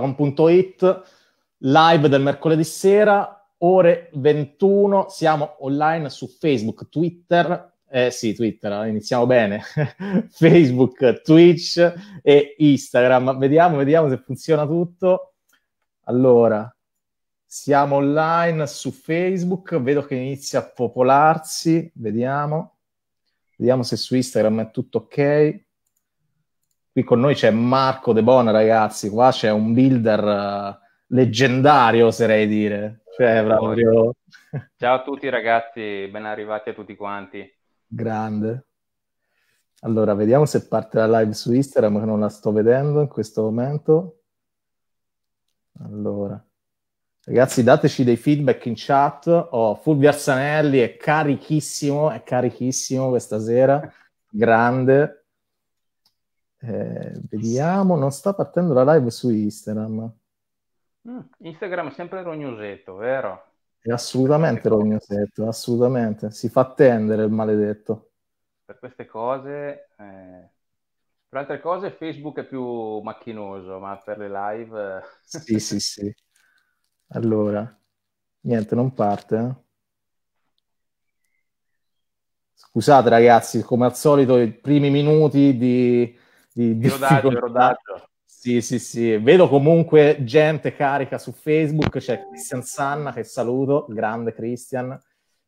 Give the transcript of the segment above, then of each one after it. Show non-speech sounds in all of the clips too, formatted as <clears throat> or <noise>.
Con.it, live del mercoledì sera, ore 21, siamo online su Facebook, Twitter, eh sì, Twitter, eh, iniziamo bene, <laughs> Facebook, Twitch e Instagram. Vediamo, vediamo se funziona tutto. Allora, siamo online su Facebook, vedo che inizia a popolarsi, vediamo. Vediamo se su Instagram è tutto ok. Qui con noi c'è Marco De Bona, ragazzi, qua c'è un builder eh, leggendario, oserei dire. Cioè, proprio... <laughs> Ciao a tutti ragazzi, ben arrivati a tutti quanti. Grande. Allora, vediamo se parte la live su Instagram, che non la sto vedendo in questo momento. Allora, ragazzi, dateci dei feedback in chat. oh, Fulvio Arsanelli, è carichissimo, è carichissimo questa sera. Grande. Eh, vediamo, non sta partendo la live su Instagram. Mm, Instagram è sempre Rognosetto, vero? È assolutamente Rognosetto, assolutamente. Si fa attendere il maledetto. Per queste cose... Eh... Per altre cose Facebook è più macchinoso, ma per le live... Eh. sì, sì, sì. Allora, niente, non parte. Eh. Scusate ragazzi, come al solito i primi minuti di di, di rodaggio. Sì, sì, sì. Vedo comunque gente carica su Facebook, c'è Christian Sanna che saluto, grande Christian,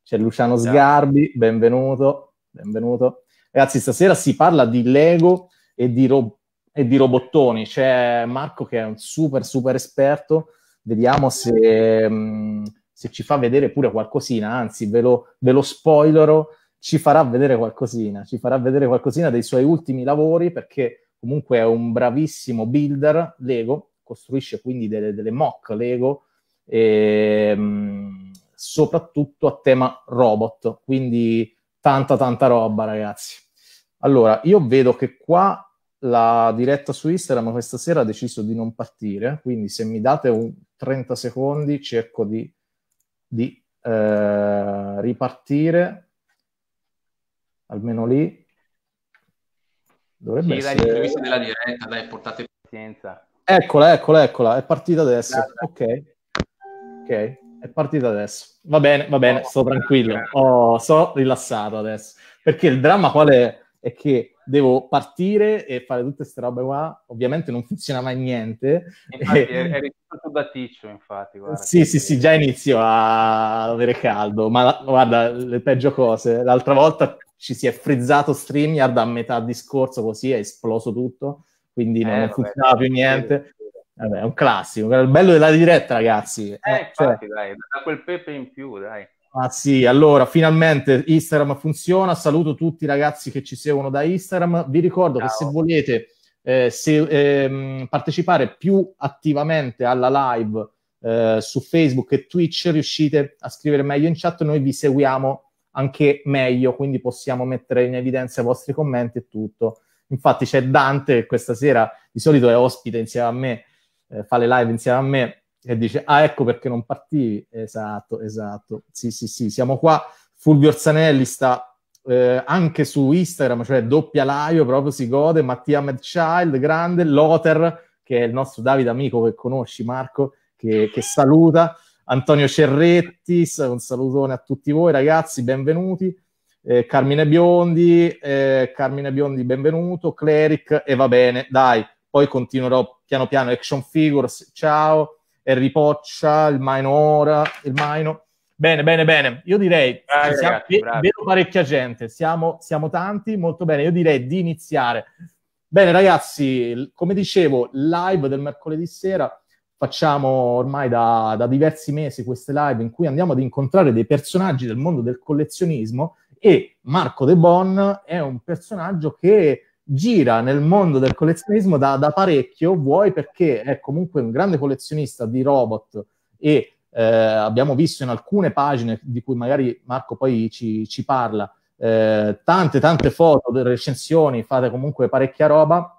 c'è Luciano Sgarbi, benvenuto, benvenuto. Ragazzi, stasera si parla di Lego e di, ro- e di robottoni. C'è Marco che è un super, super esperto. Vediamo se, mm, se ci fa vedere pure qualcosina, anzi ve lo, ve lo spoilero ci farà vedere qualcosina, ci farà vedere qualcosina dei suoi ultimi lavori perché comunque è un bravissimo builder Lego, costruisce quindi delle, delle mock Lego e, ehm, mh, soprattutto a tema robot, quindi tanta tanta roba ragazzi. Allora, io vedo che qua la diretta su Instagram questa sera ha deciso di non partire, quindi se mi date un 30 secondi cerco di, di eh, ripartire almeno lì dovrebbe sì, essere... dai, della diretta, dai, portate pazienza. Eccola, eccola, eccola, è partita adesso, ok. Ok, è partita adesso. Va bene, va bene, oh, sto tranquillo, oh, sto rilassato adesso. Perché il dramma qual è? È che devo partire e fare tutte queste robe qua, ovviamente non funziona mai niente. Infatti, e... eri <laughs> stato da ticcio, infatti. Guarda, sì, sì, sì, già inizio a avere caldo, ma guarda, le peggio cose, l'altra volta ci si è frizzato StreamYard a metà discorso così, è esploso tutto, quindi eh, non vabbè, funzionava più niente. Vabbè, è un classico, il bello della diretta, ragazzi. Eh, cioè, infatti, cioè... dai, da quel pepe in più, dai. Ah sì, allora finalmente Instagram funziona. Saluto tutti i ragazzi che ci seguono da Instagram. Vi ricordo Ciao. che se volete eh, se, ehm, partecipare più attivamente alla live eh, su Facebook e Twitch, riuscite a scrivere meglio in chat. Noi vi seguiamo anche meglio, quindi possiamo mettere in evidenza i vostri commenti e tutto. Infatti c'è Dante che questa sera di solito è ospite insieme a me, eh, fa le live insieme a me e dice, ah ecco perché non partivi. Esatto, esatto. Sì, sì, sì, siamo qua. Fulvio Orzanelli sta eh, anche su Instagram, cioè doppia live, proprio si gode, Mattia Medchild, grande, Loter, che è il nostro Davide amico che conosci Marco, che, che saluta, Antonio Cerretti, un salutone a tutti voi ragazzi, benvenuti, eh, Carmine Biondi, eh, Carmine Biondi benvenuto, Cleric e va bene, dai, poi continuerò piano piano, Action Figures, ciao, Harry Poccia, il Maino Ora, il Maino. Bene, bene, bene. Io direi, bravi, siamo, ragazzi, vedo parecchia gente, siamo, siamo tanti, molto bene. Io direi di iniziare. Bene ragazzi, come dicevo, live del mercoledì sera, facciamo ormai da, da, diversi mesi queste live in cui andiamo ad incontrare dei personaggi del mondo del collezionismo e Marco De Bon è un personaggio che gira nel mondo del collezionismo da, da, parecchio, vuoi perché è comunque un grande collezionista di robot e eh, abbiamo visto in alcune pagine di cui magari Marco poi ci, ci parla, eh, tante tante foto, delle recensioni, fate comunque parecchia roba.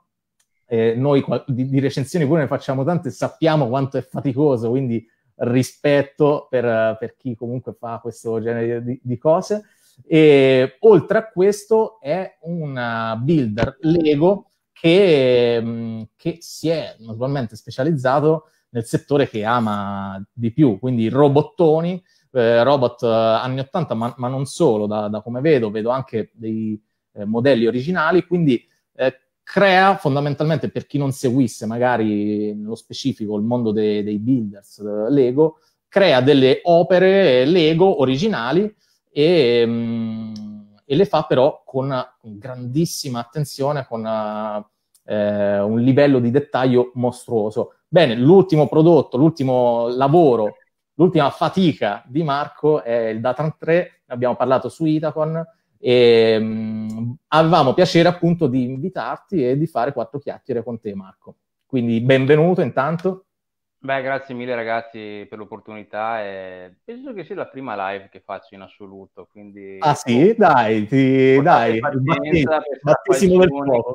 Eh, noi di, di, recensioni pure ne facciamo tante, sappiamo quanto è faticoso, quindi rispetto per, per chi comunque fa questo genere di, di cose. E, oltre a questo è un builder Lego che, mm, che si è naturalmente specializzato nel settore che ama di più, quindi robottoni, eh, robot eh, anni 80, ma, ma non solo, da, da, come vedo, vedo anche dei eh, modelli originali, quindi eh, crea fondamentalmente, per chi non seguisse magari nello specifico il mondo de, dei builders eh, Lego, crea delle opere Lego originali e, mm, e le fa però con, grandissima attenzione, con eh, un livello di dettaglio mostruoso. Bene, l'ultimo prodotto, l'ultimo lavoro, l'ultima fatica di Marco è il Datran 3, abbiamo parlato su Itacon, e mh, mm, avevamo piacere appunto di invitarti e di fare quattro chiacchiere con te Marco. Quindi benvenuto intanto. Beh, grazie mille ragazzi per l'opportunità. E penso che sia la prima live che faccio in assoluto. Quindi... Ah sì, boh. dai, ti... dai, battesimo del fuoco.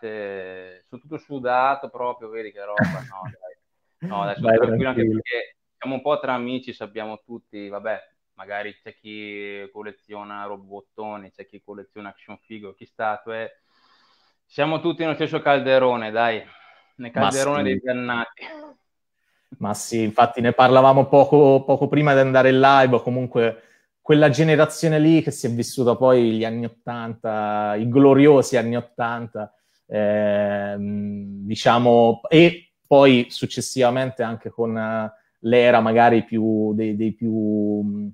Sono tutto sudato proprio, vedi che roba. No, <laughs> dai, no, adesso dai, tranquillo anche perché siamo un po' tra amici, sappiamo tutti, vabbè, magari c'è chi colleziona robottoni, c'è chi colleziona action figure, chi statue. Siamo tutti nello stesso calderone, dai, nel calderone Massimo. dei dannati. Ma sì, infatti ne parlavamo poco, poco prima di andare in live, comunque quella generazione lì che si è vissuta poi gli anni Ottanta, i gloriosi anni Ottanta, eh, diciamo, e poi successivamente anche con eh, l'era magari più dei, dei più, mm,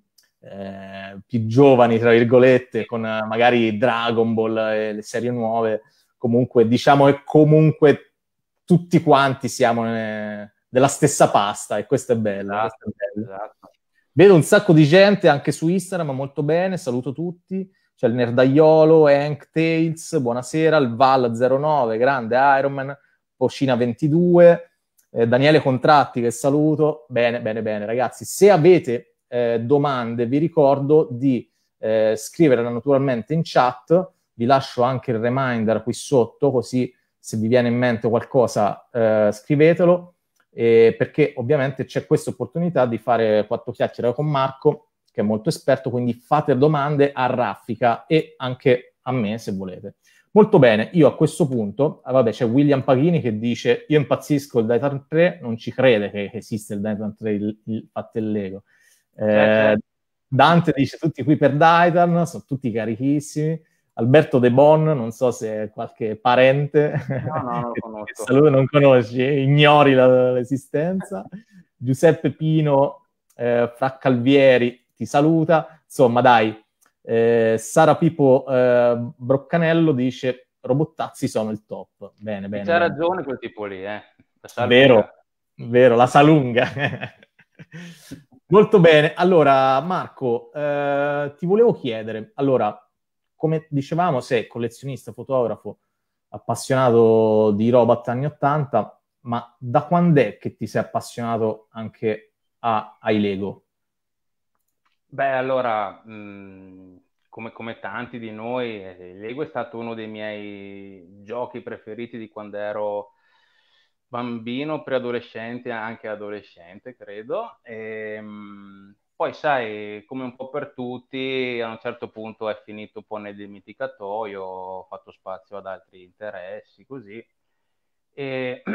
eh, più, giovani, tra virgolette, con eh, magari Dragon Ball e le serie nuove, comunque diciamo che comunque tutti quanti siamo... Ne, eh, della stessa pasta e questo è bello. Esatto, questo è bello. Esatto. Vedo un sacco di gente anche su Instagram, molto bene, saluto tutti. C'è il Nerdaiolo, Hank Tails, buonasera, il Val09, grande Ironman, Pocina22, eh, Daniele Contratti che saluto. Bene, bene, bene. Ragazzi, se avete eh, domande vi ricordo di eh, scrivere naturalmente in chat, vi lascio anche il reminder qui sotto, così se vi viene in mente qualcosa eh, scrivetelo eh, perché ovviamente c'è questa opportunità di fare quattro chiacchiere con Marco, che è molto esperto, quindi fate domande a Raffica e anche a me se volete. Molto bene, io a questo punto, ah, vabbè, c'è William Paghini che dice io impazzisco il Dayton 3, non ci crede che, che esiste il Dayton 3, il, il Pattellego. Eh, certo. Dante dice tutti qui per Dayton, sono tutti carichissimi. Alberto De Bon, non so se è qualche parente, no, no, non, lo <laughs> non conosci, ignori la, l'esistenza. Giuseppe Pino, eh, Fra Calvieri ti saluta. Insomma, dai, eh, Sara Pipo eh, Broccanello dice Robottazzi sono il top. Bene, bene. C'ha ragione quel tipo lì, eh. Vero, vero, la salunga. <laughs> Molto bene. Allora, Marco, eh, ti volevo chiedere, allora, come dicevamo, sei collezionista, fotografo, appassionato di robot anni 80, ma da quando è che ti sei appassionato anche a, ai Lego? Beh, allora, mh, mm, come, come, tanti di noi, eh, Lego è stato uno dei miei giochi preferiti di quando ero bambino, preadolescente, anche adolescente, credo. E, ehm, mh, poi sai, come un po' per tutti, a un certo punto è finito un po' nel dimenticatoio, ho fatto spazio ad altri interessi, così. E <clears throat> tra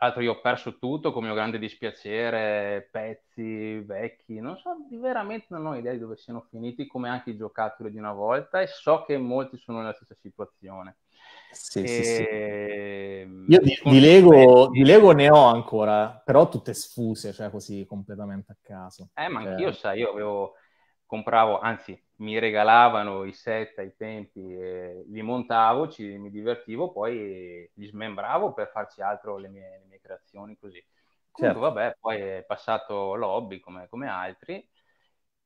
l'altro io ho perso tutto, con mio grande dispiacere, pezzi vecchi, non so, veramente non ho idea di dove siano finiti, come anche i giocattoli di una volta, e so che molti sono nella stessa situazione. Sì, e... sì, sì. Ehm, io di, di, Lego, di, Lego, ne ho ancora, però tutte sfuse, cioè così completamente a caso. Eh, ma cioè anch'io, eh. sai, io avevo, compravo, anzi, mi regalavano i set ai tempi, eh, li montavo, ci, mi divertivo, poi li smembravo per farci altro le mie, le mie creazioni così. Comunque, certo. vabbè, poi è passato l'hobby come, come altri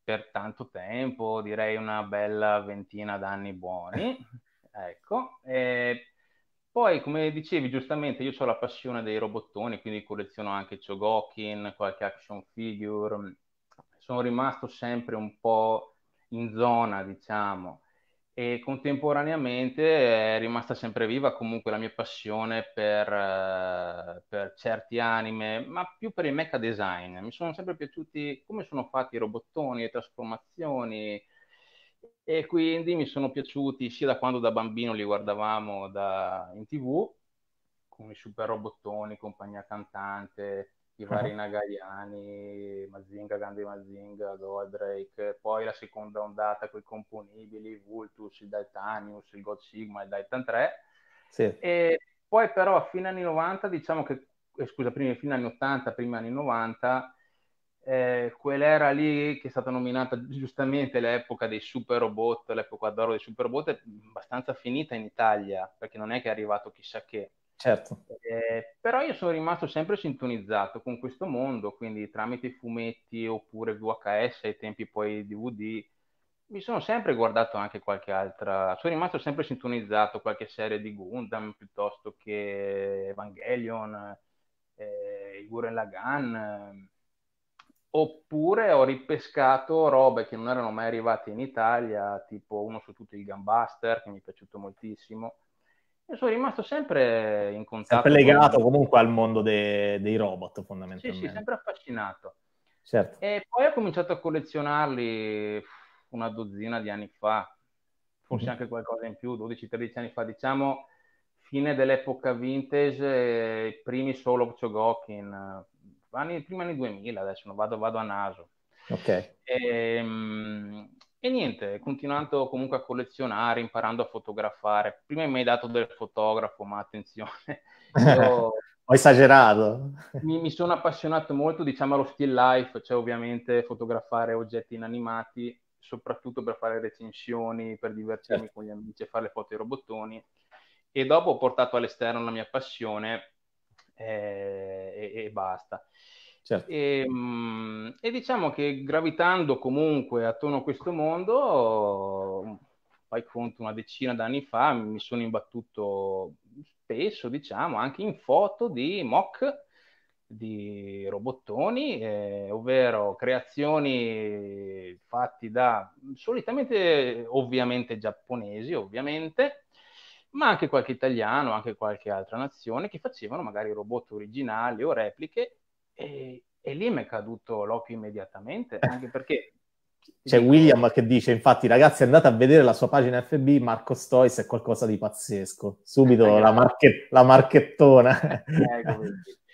per tanto tempo, direi una bella ventina d'anni buoni. <laughs> Ecco. E eh, poi, come dicevi giustamente, io ho la passione dei robottoni, quindi colleziono anche Chogokin, qualche action figure. Sono rimasto sempre un po' in zona, diciamo, e contemporaneamente è rimasta sempre viva comunque la mia passione per, eh, per certi anime, ma più per il mecha design. Mi sono sempre piaciuti come sono fatti i robottoni, le trasformazioni, e quindi mi sono piaciuti sia da quando da bambino li guardavamo da, in tv, con i super robottoni, compagnia cantante, i vari uh-huh. Nagayani, Mazinga, Gandhi Mazinga, Goldrake, poi la seconda ondata con i componibili, Vultus, il Daltanius, il God Sigma, il Daltan 3. Sì. E poi però a fine anni 90, diciamo che, eh, scusa, prima, fine anni 80, primi anni 90, eh, quell'era lì che è stata nominata giustamente l'epoca dei super robot, l'epoca d'oro dei super robot, è abbastanza finita in Italia, perché non è che è arrivato chissà che. Certo. Eh, però io sono rimasto sempre sintonizzato con questo mondo, quindi tramite fumetti oppure VHS, ai tempi poi DVD, mi sono sempre guardato anche qualche altra, sono rimasto sempre sintonizzato qualche serie di Gundam piuttosto che Evangelion, eh, il Guren Lagan oppure ho ripescato robe che non erano mai arrivate in Italia, tipo uno su tutti il Gambuster, che mi è piaciuto moltissimo. E sono rimasto sempre in contatto. Sempre legato con... comunque al mondo de... dei robot, fondamentalmente. Sì, sì, sempre affascinato. Certo. E poi ho cominciato a collezionarli una dozzina di anni fa, forse mm-hmm. anche qualcosa in più, 12-13 anni fa, diciamo fine dell'epoca vintage, i primi solo Chogokin, anni, prima anni 2000, adesso vado, vado a naso. Ok. E, ehm, e, niente, continuando comunque a collezionare, imparando a fotografare. Prima mi hai dato del fotografo, ma attenzione. <laughs> Io... Ho esagerato. Mi, mi, sono appassionato molto, diciamo, allo still life, cioè ovviamente fotografare oggetti inanimati, soprattutto per fare recensioni, per divertirmi certo. con gli amici e fare le foto ai robottoni. E dopo ho portato all'esterno la mia passione eh, e, e, basta. Certo. E, ehm, e, diciamo che gravitando comunque attorno a questo mondo, fai conto una decina d'anni fa, mi sono imbattuto spesso, diciamo, anche in foto di mock di robottoni, eh, ovvero creazioni fatti da solitamente ovviamente giapponesi, ovviamente ma anche qualche italiano, anche qualche altra nazione che facevano magari robot originali o repliche e, e lì mi è caduto l'occhio immediatamente, eh. anche perché... C'è cioè, William che dice, infatti ragazzi andate a vedere la sua pagina FB, Marco Stois è qualcosa di pazzesco, subito eh, la, eh. marche... la, marchettona. <laughs>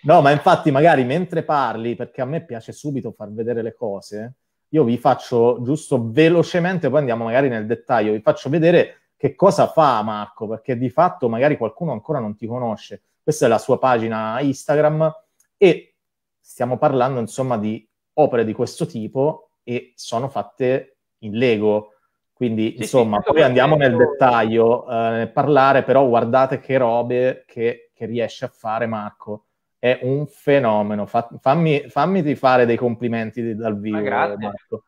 no, ma infatti magari mentre parli, perché a me piace subito far vedere le cose, io vi faccio giusto velocemente, poi andiamo magari nel dettaglio, vi faccio vedere che cosa fa Marco, perché di fatto magari qualcuno ancora non ti conosce. Questa è la sua pagina Instagram e stiamo parlando insomma di opere di questo tipo e sono fatte in Lego. Quindi, sì, insomma, sì, poi andiamo nel dettaglio eh, nel parlare, però guardate che robe che, che, riesce a fare Marco. È un fenomeno. Fa, fammi, fammi fare dei complimenti dal vivo, Marco.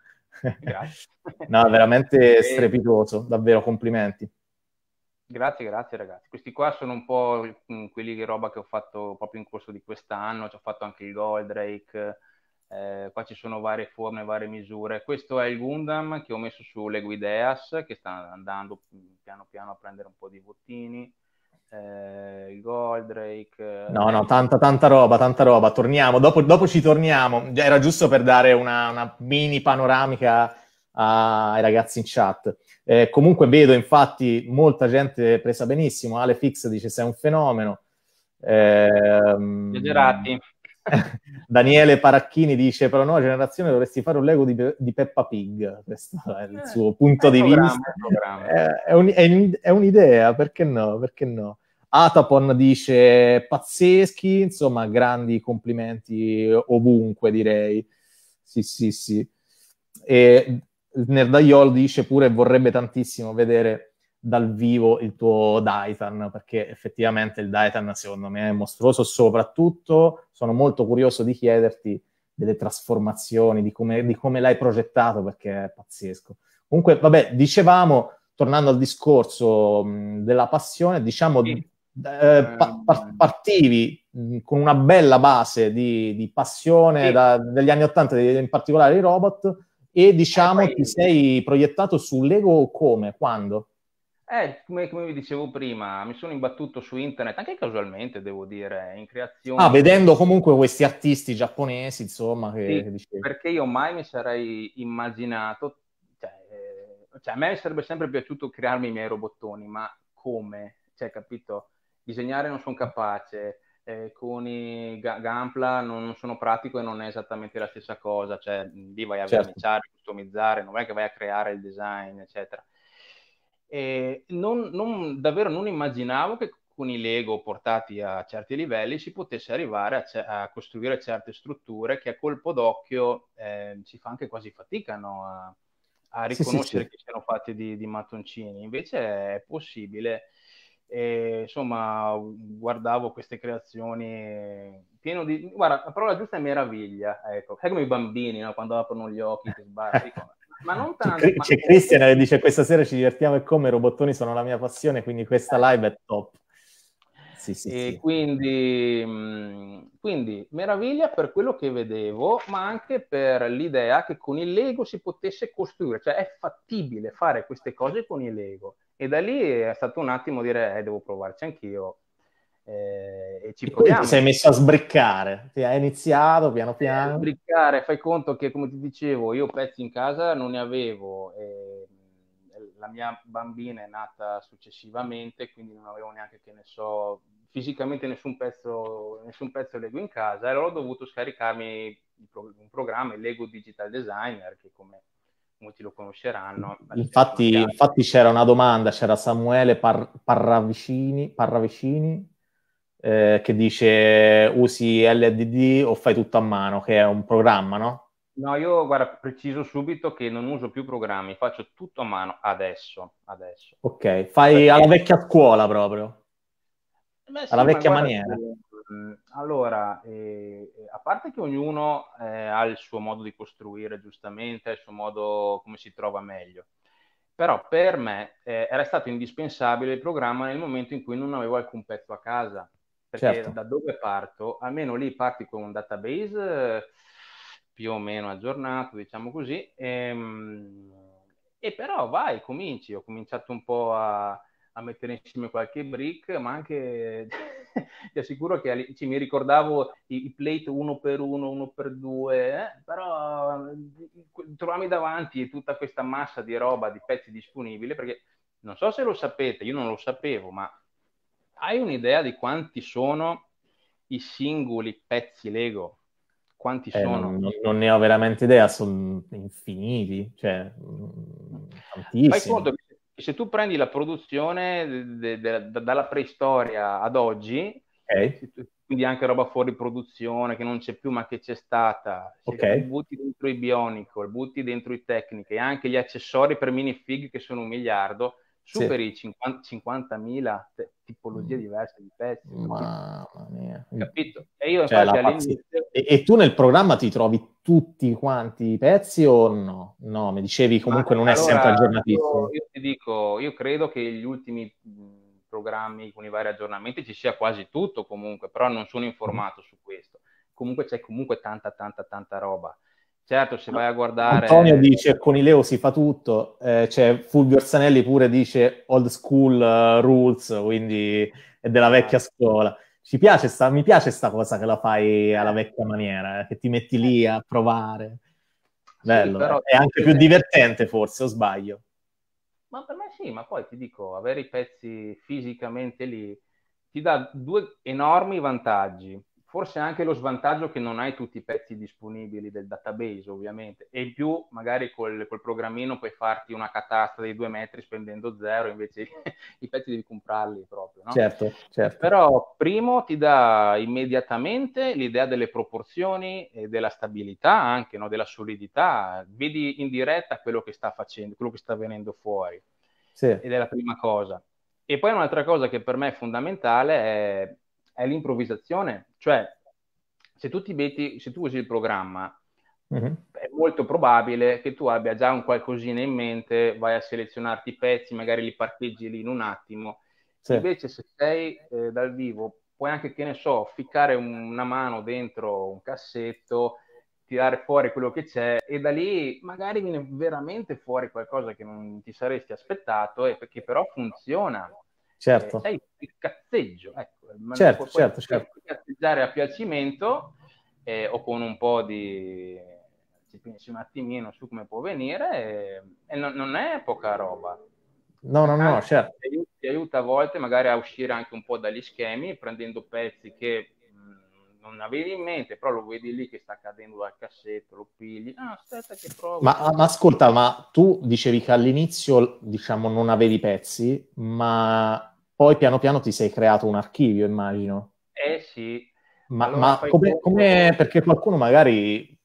Grazie. <laughs> no, veramente strepitoso, davvero complimenti. Grazie, grazie ragazzi. Questi qua sono un po' mm, quelli che roba che ho fatto proprio in corso di quest'anno, ci ho fatto anche il Goldrake, eh, qua ci sono varie forme, varie misure. Questo è il Gundam che ho messo sulle Guideas, che sta andando piano piano a prendere un po' di bottini eh, Goldrake. Eh, no, no, tanta, tanta roba, tanta roba. Torniamo, dopo, dopo ci torniamo. Era giusto per dare una, una mini panoramica a, ai ragazzi in chat. Eh, comunque vedo infatti molta gente presa benissimo. Ale Fix dice sei un fenomeno. Eh, Esagerati. <laughs> Daniele Paracchini dice per la nuova generazione dovresti fare un Lego di, di Peppa Pig questo è il eh, suo eh, punto di programma, vista programma. È, eh, è, un, è, è, un'idea, perché no? Perché no? Atapon dice pazzeschi, insomma, grandi complimenti ovunque, direi. Sì, sì, sì. E Nerdaiol dice pure vorrebbe tantissimo vedere dal vivo il tuo Daitan, perché effettivamente il Daitan secondo me è mostruoso, soprattutto sono molto curioso di chiederti delle trasformazioni, di come, di come l'hai progettato, perché è pazzesco. Comunque, vabbè, dicevamo, tornando al discorso mh, della passione, diciamo sì. Eh, eh, pa- pa- eh. partivi mm, con una bella base di, di passione sì. da, degli anni Ottanta, in particolare i robot, e diciamo eh, poi... ti sei proiettato su Lego come, quando? Eh, come, come, vi dicevo prima, mi sono imbattuto su internet, anche casualmente devo dire, in creazione. Ah, vedendo comunque questi artisti giapponesi, insomma. Che, sì, che perché io mai mi sarei immaginato, cioè, cioè, a me sarebbe sempre piaciuto crearmi i miei robottoni, ma come? Cioè, capito? disegnare non sono capace, eh, con i ga- Gampla non, non, sono pratico e non è esattamente la stessa cosa, cioè lì vai a certo. verniciare, customizzare, non è che vai a creare il design, eccetera. E non, non, davvero non immaginavo che con i Lego portati a certi livelli si potesse arrivare a, ce- a costruire certe strutture che a colpo d'occhio eh, ci fa anche quasi fatica no? a, a, riconoscere sì, sì, sì. che siano fatti di, di mattoncini. Invece è possibile e insomma guardavo queste creazioni pieno di guarda la parola giusta è meraviglia ecco è come i bambini no? quando aprono gli occhi che sbarcano ma non tanto c'è, ma... Cioè, Cristian che dice questa sera ci divertiamo e come i robottoni sono la mia passione quindi questa eh. live è top sì, sì, e sì. Quindi, mm, quindi, meraviglia per quello che vedevo, ma anche per l'idea che con il Lego si potesse costruire, cioè è fattibile fare queste cose con il Lego. E da lì è stato un attimo dire, eh, devo provarci anch'io. Eh, e ci e Ti sei messo a sbriccare, ti hai iniziato piano eh, piano. Eh, sbriccare, fai conto che come ti dicevo, io pezzi in casa non ne avevo. Eh, la mia bambina è nata successivamente, quindi non avevo neanche, che ne so, fisicamente nessun pezzo, nessun pezzo Lego in casa. E allora ho dovuto scaricarmi un programma, il Lego Digital Designer, che come molti lo conosceranno. Infatti, infatti, c'era una domanda, c'era Samuele Par- Parravicini, Parravicini eh, che dice usi LDD o fai tutto a mano, che è un programma, no? No, io guarda, preciso subito che non uso più programmi, faccio tutto a mano adesso. adesso. Ok, fai Perché... alla vecchia scuola proprio, Beh, sì, alla vecchia guarda, maniera. Ehm, allora, eh, eh, a parte che ognuno eh, ha il suo modo di costruire, giustamente, il suo modo come si trova meglio, però per me eh, era stato indispensabile il programma nel momento in cui non avevo alcun pezzo a casa, perché certo. da dove parto, almeno lì parti con un database eh, più o meno aggiornato, diciamo così, e, ehm, e però vai, cominci, ho cominciato un po' a, a mettere insieme qualche brick, ma anche... <laughs> ti assicuro che cioè, mi ricordavo i, i, plate uno per uno, uno per due, eh? però mhmm, trovami davanti tutta questa massa di roba, di pezzi disponibili, perché non so se lo sapete, io non lo sapevo, ma hai un'idea di quanti sono i singoli pezzi Lego? Quanti eh, sono? Non, non, ne ho veramente idea, sono infiniti, cioè mhmm, tantissimi. Fai conto che se tu prendi la produzione de, de, de, dalla preistoria ad oggi, okay. quindi anche roba fuori produzione che non c'è più ma che c'è stata, okay. butti dentro i Bionicle, butti dentro i Techniche e anche gli accessori per minifig che sono un miliardo, superi sì. i 50, 50.000 tipologie mm. diverse di pezzi. Mamma mia. Capito? E io cioè, infatti all'inizio... E, e, tu nel programma ti trovi tutti quanti i pezzi o no? No, mi dicevi comunque Ma non allora, è sempre aggiornatissimo. Io, io, ti dico, io credo che gli ultimi programmi con i vari aggiornamenti ci sia quasi tutto comunque, però non sono informato su questo. Comunque c'è comunque tanta, tanta, tanta roba. Certo, se vai a guardare... Antonio dice con i Leo si fa tutto, eh, cioè Fulvio Orsanelli pure dice old school uh, rules, quindi è della vecchia esatto. scuola. Ci piace sta, mi piace questa cosa che la fai alla eh. vecchia maniera, eh, che ti metti eh. lì a provare. Bello, però, è anche più divertente forse, o sbaglio? Ma per me sì, ma poi ti dico, avere i pezzi fisicamente lì ti dà due enormi vantaggi forse anche lo svantaggio che non hai tutti i pezzi disponibili del database, ovviamente, e in più magari col, col programmino puoi farti una catasta dei due metri spendendo zero, invece <laughs> i pezzi devi comprarli proprio. No? Certo, certo. Però primo ti dà immediatamente l'idea delle proporzioni e della stabilità anche, no? della solidità, vedi in diretta quello che sta facendo, quello che sta venendo fuori. Sì. Ed è la prima cosa. E poi un'altra cosa che per me è fondamentale è è l'improvvisazione. Cioè, se tu, metti, se tu usi il programma, mm-hmm. è molto probabile che tu abbia già un qualcosina in mente, vai a selezionarti i pezzi, magari li parcheggi lì in un attimo. Sì. Invece se sei eh, dal vivo, puoi anche, che ne so, ficcare un, una mano dentro un cassetto, tirare fuori quello che c'è e da lì magari viene veramente fuori qualcosa che non ti saresti aspettato e che però funziona. Certo. Eh, il cazzeggio, ecco. Eh, certo, certo, certo, certo. Cazzeggare a piacimento eh, o con un po' di... ci pensi un attimino su come può venire e, eh, e non, non è poca roba. No, no, no, certo. Ti ti aiuta, a volte magari a uscire anche un po' dagli schemi, prendendo pezzi che non avevi in mente, però lo vedi lì che sta cadendo dal cassetto, lo pigli, ah, aspetta che provo. Ma, ma ascolta, ma tu dicevi che all'inizio, diciamo, non avevi pezzi, ma poi piano piano ti sei creato un archivio, immagino. Eh sì. Ma, allora ma come, come, perché qualcuno magari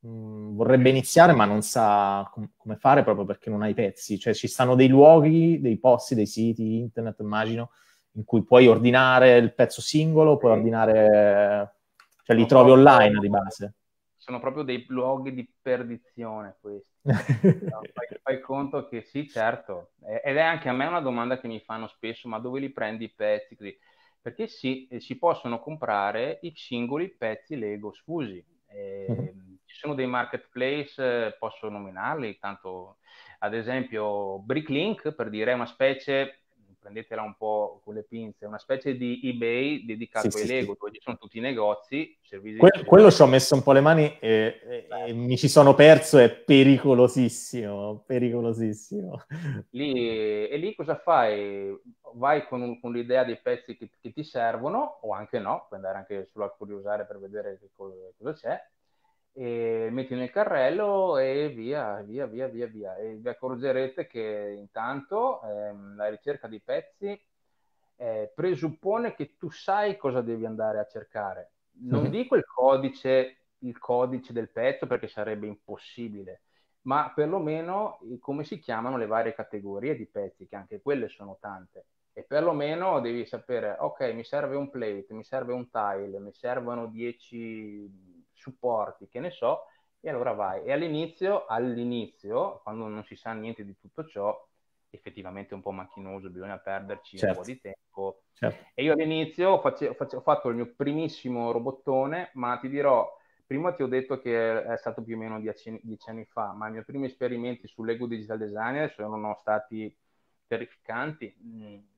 mh, mm, vorrebbe iniziare ma non sa com- come fare proprio perché non hai pezzi, cioè ci stanno dei luoghi, dei posti, dei siti, internet, immagino, in cui puoi ordinare il pezzo singolo, puoi ordinare, cioè li trovi online di base. Sono proprio dei luoghi di perdizione questi. <laughs> fai, fai, conto che sì, certo, eh, ed è anche a me una domanda che mi fanno spesso, ma dove li prendi i pezzi? Così? Perché sì, eh, si possono comprare i singoli pezzi Lego scusi. Eh, <laughs> Ci sono dei marketplace, posso nominarli, tanto ad esempio Bricklink per dire è una specie prendetela un po' con le pinze, una specie di eBay dedicato sì, ai sì, Lego, sì. dove ci sono tutti i negozi. Servizi que- di... quello ci ho messo un po' le mani e, e, e, mi ci sono perso, è pericolosissimo, pericolosissimo. Lì, e lì cosa fai? Vai con, un, con l'idea dei pezzi che, che, ti servono, o anche no, puoi andare anche solo a curiosare per vedere cosa, cosa c'è, e metti nel carrello e via, via, via, via, via. E vi accorgerete che intanto ehm, la ricerca dei pezzi eh, presuppone che tu sai cosa devi andare a cercare. Non mm-hmm. dico il codice, il codice del pezzo perché sarebbe impossibile, ma perlomeno eh, come si chiamano le varie categorie di pezzi, che anche quelle sono tante. E perlomeno devi sapere, ok, mi serve un plate, mi serve un tile, mi servono 10 supporti, che ne so, e allora vai. E all'inizio, all'inizio, quando non si sa niente di tutto ciò, effettivamente un po' macchinoso, bisogna perderci certo. un po' certo. di tempo. Certo. E io all'inizio face- face- ho fatto il mio primissimo robottone, ma ti dirò, prima ti ho detto che è stato più o meno dieci, dieci anni fa, ma i miei primi esperimenti sull'Ego Digital Designer sono stati terrificanti. E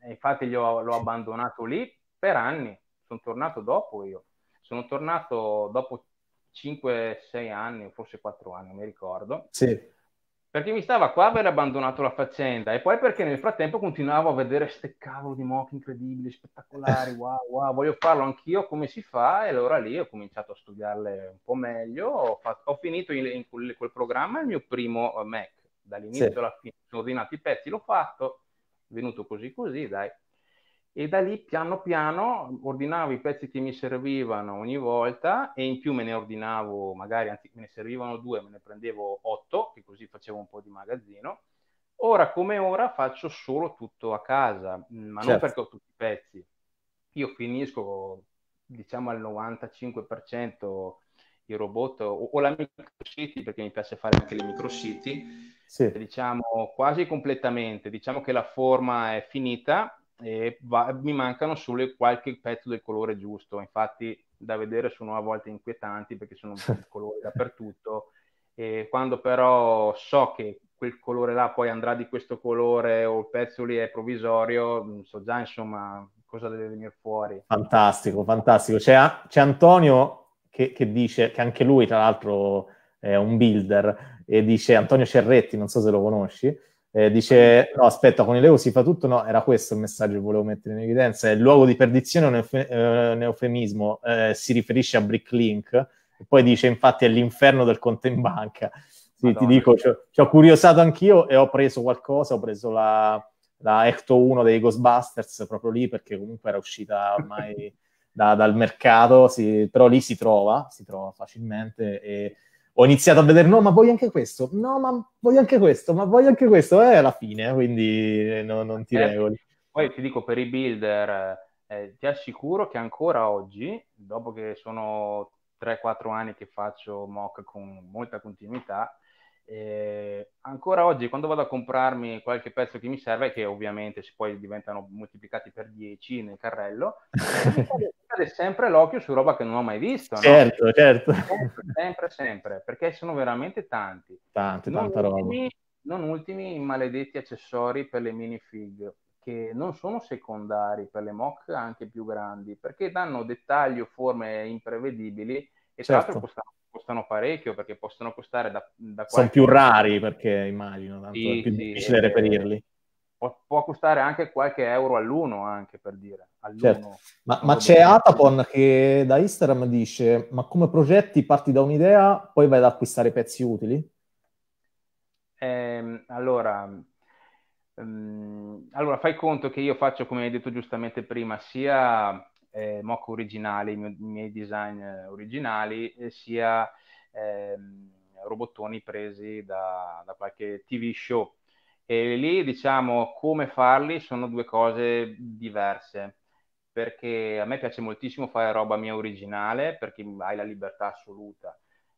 mm, infatti ho, l'ho abbandonato lì per anni, sono tornato dopo io. Sono tornato dopo 5-6 anni, forse 4 anni, non mi ricordo. Sì. Perché mi stava qua aver abbandonato la faccenda e poi perché nel frattempo continuavo a vedere ste cavolo di mock incredibili, spettacolari, <laughs> wow, wow, voglio farlo anch'io, come si fa? E allora lì ho cominciato a studiarle un po' meglio, ho, fatto, ho finito in, in quel, quel, programma il mio primo eh, Mac, dall'inizio sì. alla fine, sono ordinato i pezzi, l'ho fatto, è venuto così così, dai, e da lì piano piano ordinavo i pezzi che mi servivano ogni volta e in più me ne ordinavo magari, anzi me ne servivano due, me ne prendevo otto, che così facevo un po' di magazzino. Ora come ora faccio solo tutto a casa, mm, ma certo. non perché ho tutti i pezzi. Io finisco diciamo al 95% i robot o, o la micrositi perché mi piace fare anche le micrositi, sì. diciamo quasi completamente, diciamo che la forma è finita e va, mi mancano solo qualche pezzo del colore giusto. Infatti, da vedere sono a volte inquietanti perché sono <laughs> colori dappertutto. E quando però so che quel colore là poi andrà di questo colore o il pezzo lì è provvisorio, mm, so già insomma cosa deve venire fuori. Fantastico, fantastico. C'è, c'è Antonio che, che, dice, che anche lui tra l'altro è un builder, e dice Antonio Cerretti, non so se lo conosci, eh, dice, no aspetta, con il Leo si fa tutto, no, era questo il messaggio che volevo mettere in evidenza, il luogo di perdizione è un euf- eh, neofemismo, eh, si riferisce a Bricklink, e poi dice infatti è l'inferno del conto in banca. Sì, ti dico, ci ho, ci ho curiosato anch'io e ho preso qualcosa, ho preso la, la Ecto 1 dei Ghostbusters proprio lì perché comunque era uscita ormai <laughs> da, dal mercato, si, però lì si trova, si trova facilmente e ho iniziato a vedere, no, ma voglio anche questo, no, ma voglio anche questo, ma voglio anche questo, e eh, alla fine, eh, quindi eh, no, non ti eh, regoli. Poi ti dico, per i builder, eh, ti assicuro che ancora oggi, dopo che sono 3-4 anni che faccio mock con molta continuità, eh, ancora oggi, quando vado a comprarmi qualche pezzo che mi serve, che ovviamente poi diventano moltiplicati per 10 nel carrello, eh, mi cade sempre l'occhio su roba che non ho mai visto. Certo, no? certo. Sempre, sempre, sempre, perché sono veramente tanti. Tanti, non tanta ultimi, roba. Non ultimi i maledetti accessori per le minifig, che non sono secondari per le mock anche più grandi, perché danno dettagli o forme imprevedibili e certo. tra l'altro certo. costano, costano, parecchio perché possono costare da, da qualche... Sono più rari perché immagino, tanto sì, è più sì, difficile reperirli. Eh, può, può, costare anche qualche euro all'uno, anche per dire. Certo. Ma, ma c'è Atapon che da Instagram dice: Ma come progetti parti da un'idea, poi vai ad acquistare pezzi utili? Eh, allora, ehm, allora, fai conto che io faccio, come hai detto giustamente prima, sia eh, mock originali, i, mio, miei design eh, originali, sia ehm, robottoni presi da, da qualche TV show. E lì diciamo come farli sono due cose diverse perché a me piace moltissimo fare roba mia originale perché hai la libertà assoluta,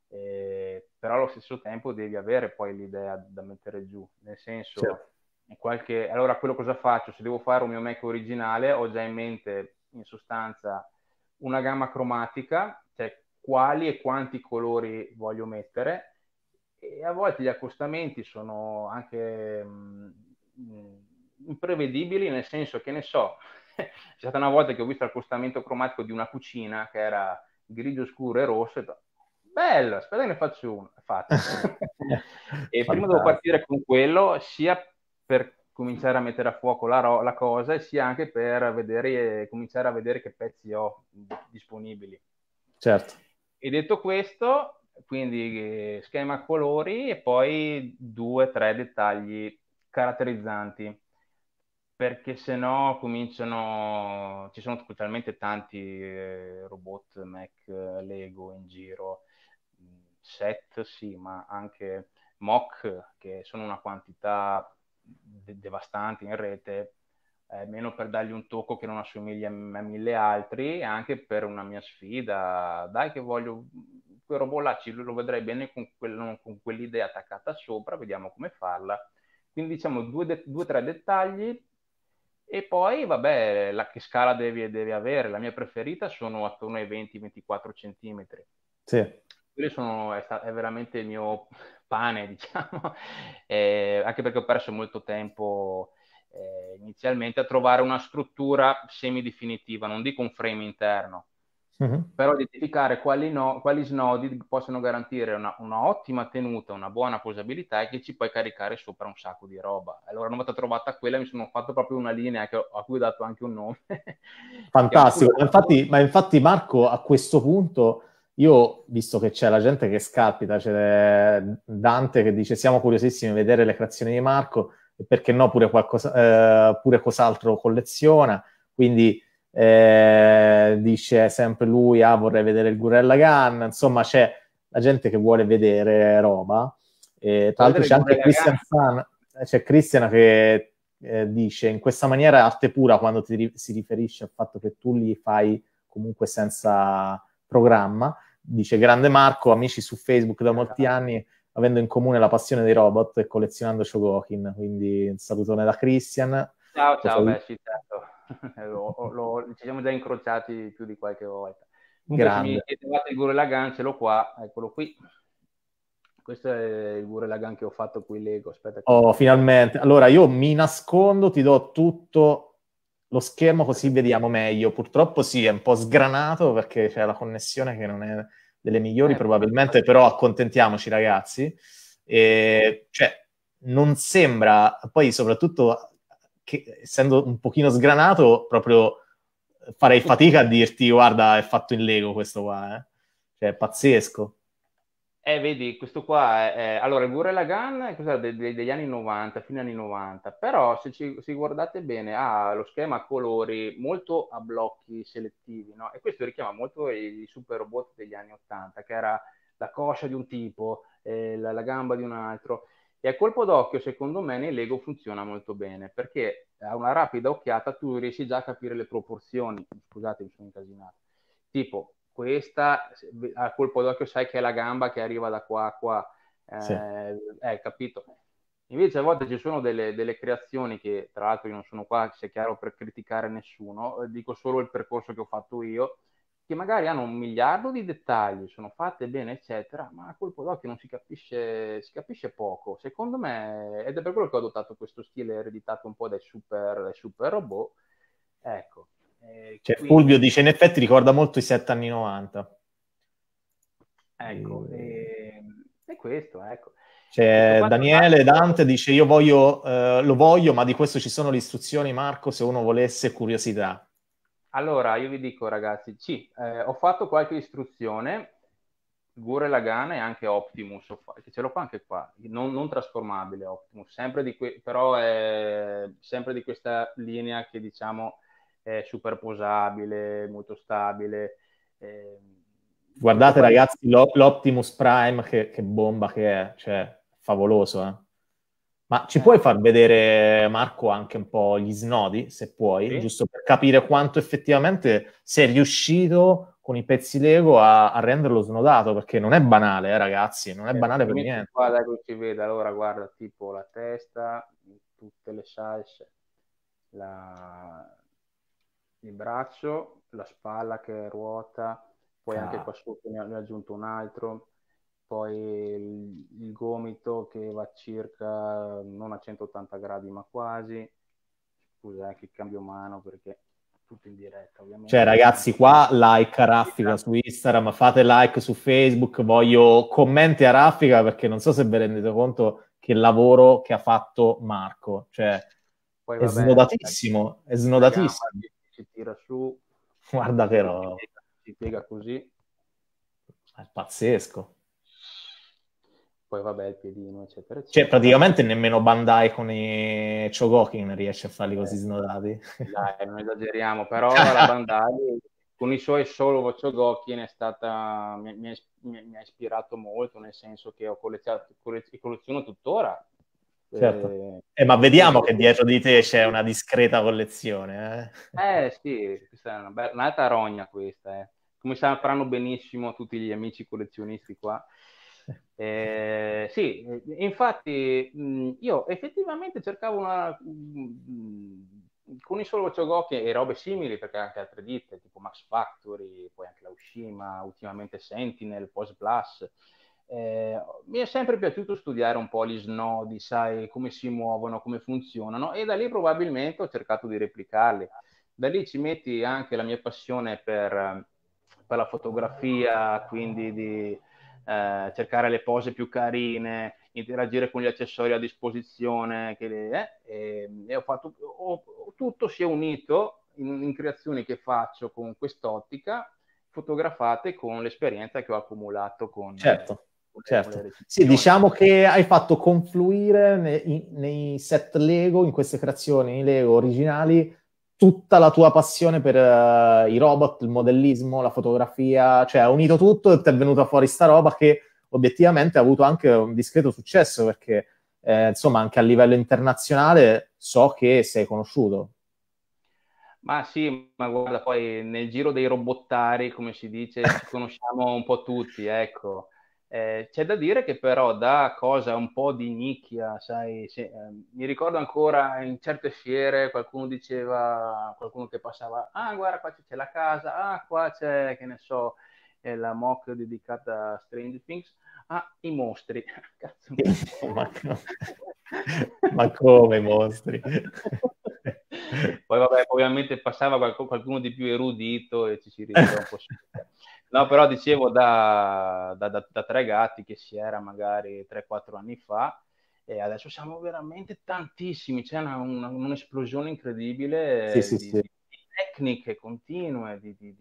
eh, però allo stesso tempo devi avere poi l'idea da mettere giù, nel senso, certo. qualche... allora quello cosa faccio? Se devo fare un mio Mac originale ho già in mente in sostanza una gamma cromatica, cioè quali e quanti colori voglio mettere e a volte gli accostamenti sono anche mh, mm, imprevedibili nel senso che ne so, <laughs> c'è stata una volta che ho visto l'accostamento cromatico di una cucina che era grigio scuro e rosso e detto, bello, aspetta che ne faccio uno, fatto. <laughs> e prima devo partire con quello sia per cominciare a mettere a fuoco la, ro- la cosa e sia anche per vedere, cominciare a vedere che pezzi ho disponibili. Certo. E detto questo, quindi schema colori e poi due o tre dettagli caratterizzanti, perché se no cominciano, ci sono talmente tanti eh, robot, Mac, Lego in giro, set sì, ma anche mock, che sono una quantità de- devastanti in rete, eh, meno per dargli un tocco che non assomiglia a mille altri, anche per una mia sfida, dai che voglio quel robot là, ci, lo vedrei bene con, quel, con, quell'idea attaccata sopra, vediamo come farla. Quindi diciamo due o de- tre dettagli e poi, vabbè, la, che scala devi, devi avere? La mia preferita sono attorno ai 20-24 cm. Sì quelle sono, è, sta, è, veramente il mio pane, <laughs> diciamo, eh, anche perché ho perso molto tempo eh, inizialmente a trovare una struttura semidefinitiva, non dico un frame interno, uh-huh. però identificare quali, no, quali snodi possono garantire una, una, ottima tenuta, una buona posabilità e che ci puoi caricare sopra un sacco di roba. Allora una volta trovata quella mi sono fatto proprio una linea che, a cui ho dato anche un nome. <laughs> Fantastico, ma infatti, ma infatti Marco a questo punto io, visto che c'è la gente che scalpita, c'è Dante che dice siamo curiosissimi di vedere le creazioni di Marco e perché no pure, qualcosa, eh, pure cos'altro colleziona, quindi eh, dice sempre lui, ah vorrei vedere il Gurella Gun, insomma c'è la gente che vuole vedere roba. e, tra l'altro c'è anche Christian, Fan, eh, c'è Christian che eh, dice in questa maniera arte pura quando ti, si riferisce al fatto che tu li fai comunque senza programma dice grande Marco, amici su Facebook da molti esatto. anni, avendo in comune la passione dei robot e collezionando Shogokin, quindi un salutone da Christian. Ciao, ciao, beh, sì, certo. <laughs> lo, lo, ci siamo già incrociati più di qualche volta. Grazie. mi chiedevate il Guru ce l'ho qua, eccolo qui. Questo è il Guru che ho fatto qui Lego. Aspetta. Che... Oh, finalmente. Allora, io mi nascondo, ti do tutto lo schermo così vediamo meglio. Purtroppo sì, è un po' sgranato perché c'è la connessione che non è delle migliori eh, probabilmente, però accontentiamoci ragazzi. E, cioè, non sembra, poi soprattutto che essendo un pochino sgranato, proprio farei fatica a dirti guarda è fatto in Lego questo qua, eh? cioè è pazzesco. Eh, vedi, questo qua è... allora, il Gurren Lagann è eh, cos'è, de- de- degli anni 90, fine anni 90, però se, ci, se guardate bene ha lo schema a colori molto a blocchi selettivi, no? E questo richiama molto i, i super robot degli anni 80, che era la coscia di un tipo, eh, la, la gamba di un altro. E a colpo d'occhio, secondo me, nei Lego funziona molto bene, perché a una rapida occhiata tu riesci già a capire le proporzioni. Scusate, mi sono incasinato. Tipo, questa a colpo d'occhio sai che è la gamba che arriva da qua a qua, eh, sì. eh, capito? Invece a volte ci sono delle, delle, creazioni che tra l'altro io non sono qua, sia chiaro, per criticare nessuno, eh, dico solo il percorso che ho fatto io, che magari hanno un miliardo di dettagli, sono fatte bene, eccetera, ma a colpo d'occhio non si capisce, si capisce poco. Secondo me, ed è per quello che ho adottato questo stile ereditato un po' dai super, dai super robot, ecco. Eh, cioè, quindi... Fulvio dice, in effetti ricorda molto i sette anni 90. Ecco, e... è ehm, questo, ecco. Cioè, Daniele Dante dice io voglio, eh, lo voglio, ma di questo ci sono le istruzioni Marco se uno volesse curiosità. Allora, io vi dico ragazzi, sì, eh, ho fatto qualche istruzione, Gure Lagana e anche Optimus, che ce l'ho qua anche qua, non, non trasformabile Optimus, sempre que- però è sempre di questa linea che diciamo super posabile, molto stabile. Eh, Guardate molto ragazzi l'O- l'Optimus Prime, che, che, bomba che è, cioè, favoloso. Eh? Ma ci eh. puoi far vedere, Marco, anche un po' gli snodi, se puoi, sì. giusto per capire quanto effettivamente sei riuscito con i pezzi Lego a, a renderlo snodato, perché non è banale, eh, ragazzi, non è eh, banale per niente. Guarda che si vede, allora guarda, tipo la testa, tutte le salse, la, il braccio, la spalla che ruota, poi ah. anche qua sotto ne ho, aggiunto un altro, poi il, il, gomito che va circa non a 180 gradi ma quasi, scusa eh, che cambio mano perché tutto in diretta ovviamente. Cioè ragazzi qua like a Raffica su Instagram, fate like su Facebook, voglio commenti a Raffica perché non so se vi rendete conto che lavoro che ha fatto Marco, cioè... Poi, vabbè, è snodatissimo, è snodatissimo ci tira su. <laughs> Guarda che roba. Ci piega così. È pazzesco. Poi vabbè, il piedino, eccetera, cioè, eccetera. Cioè, praticamente nemmeno Bandai con i Chogokin riesce a farli così eh. snodati. Dai, <laughs> non esageriamo, però la Bandai con i suoi solo Chogokin è stata... mi, ha ispirato molto, nel senso che ho collezionato, colleziono tuttora Certo. Eh, eh, ma vediamo che eh, dietro di te c'è una discreta collezione. Eh, eh sì, questa è una, be- un'altra rogna questa. Eh. Come sapranno benissimo tutti gli amici collezionisti qua. <laughs> Eh, sì, eh, infatti mh, io effettivamente cercavo una... Mh, con i solo Chogoki e robe simili, perché anche altre ditte, tipo Max Factory, poi anche la Ushima, ultimamente Sentinel, Post Plus, eh, mi è sempre piaciuto studiare un po' gli snodi, sai, come si muovono, come funzionano e da lì probabilmente ho cercato di replicarli. Da lì ci metti anche la mia passione per, per la fotografia, quindi di eh, cercare le pose più carine, interagire con gli accessori a disposizione, che, eh, e, e ho fatto, ho, tutto si è unito in, in creazioni che faccio con quest'ottica fotografate con l'esperienza che ho accumulato con, certo certo. Sì, diciamo che hai fatto confluire nei, nei, set Lego, in queste creazioni Lego originali, tutta la tua passione per uh, i robot, il modellismo, la fotografia, cioè ha unito tutto e ti è venuta fuori sta roba che obiettivamente ha avuto anche un discreto successo perché eh, insomma anche a livello internazionale so che sei conosciuto. Ma sì, ma guarda, poi nel giro dei robottari, come si dice, ci conosciamo un po' tutti, ecco. Eh, c'è da dire che però da cosa un po' di nicchia, sai, se, eh, mi ricordo ancora in certe fiere qualcuno diceva, qualcuno che passava, ah guarda qua c'è la casa, ah qua c'è, che ne so, eh, la mock dedicata a Stranger Things, ah i mostri, <laughs> cazzo. ma, no. <laughs> ma come i mostri? Poi vabbè, ovviamente passava qualcuno di più erudito e ci si rideva un po' su. <laughs> No, però dicevo da, da, da, da, tre gatti che si era magari 3-4 anni fa e adesso siamo veramente tantissimi, c'è una, una, un'esplosione incredibile sì, di, sì, sì. di, tecniche continue, di, di,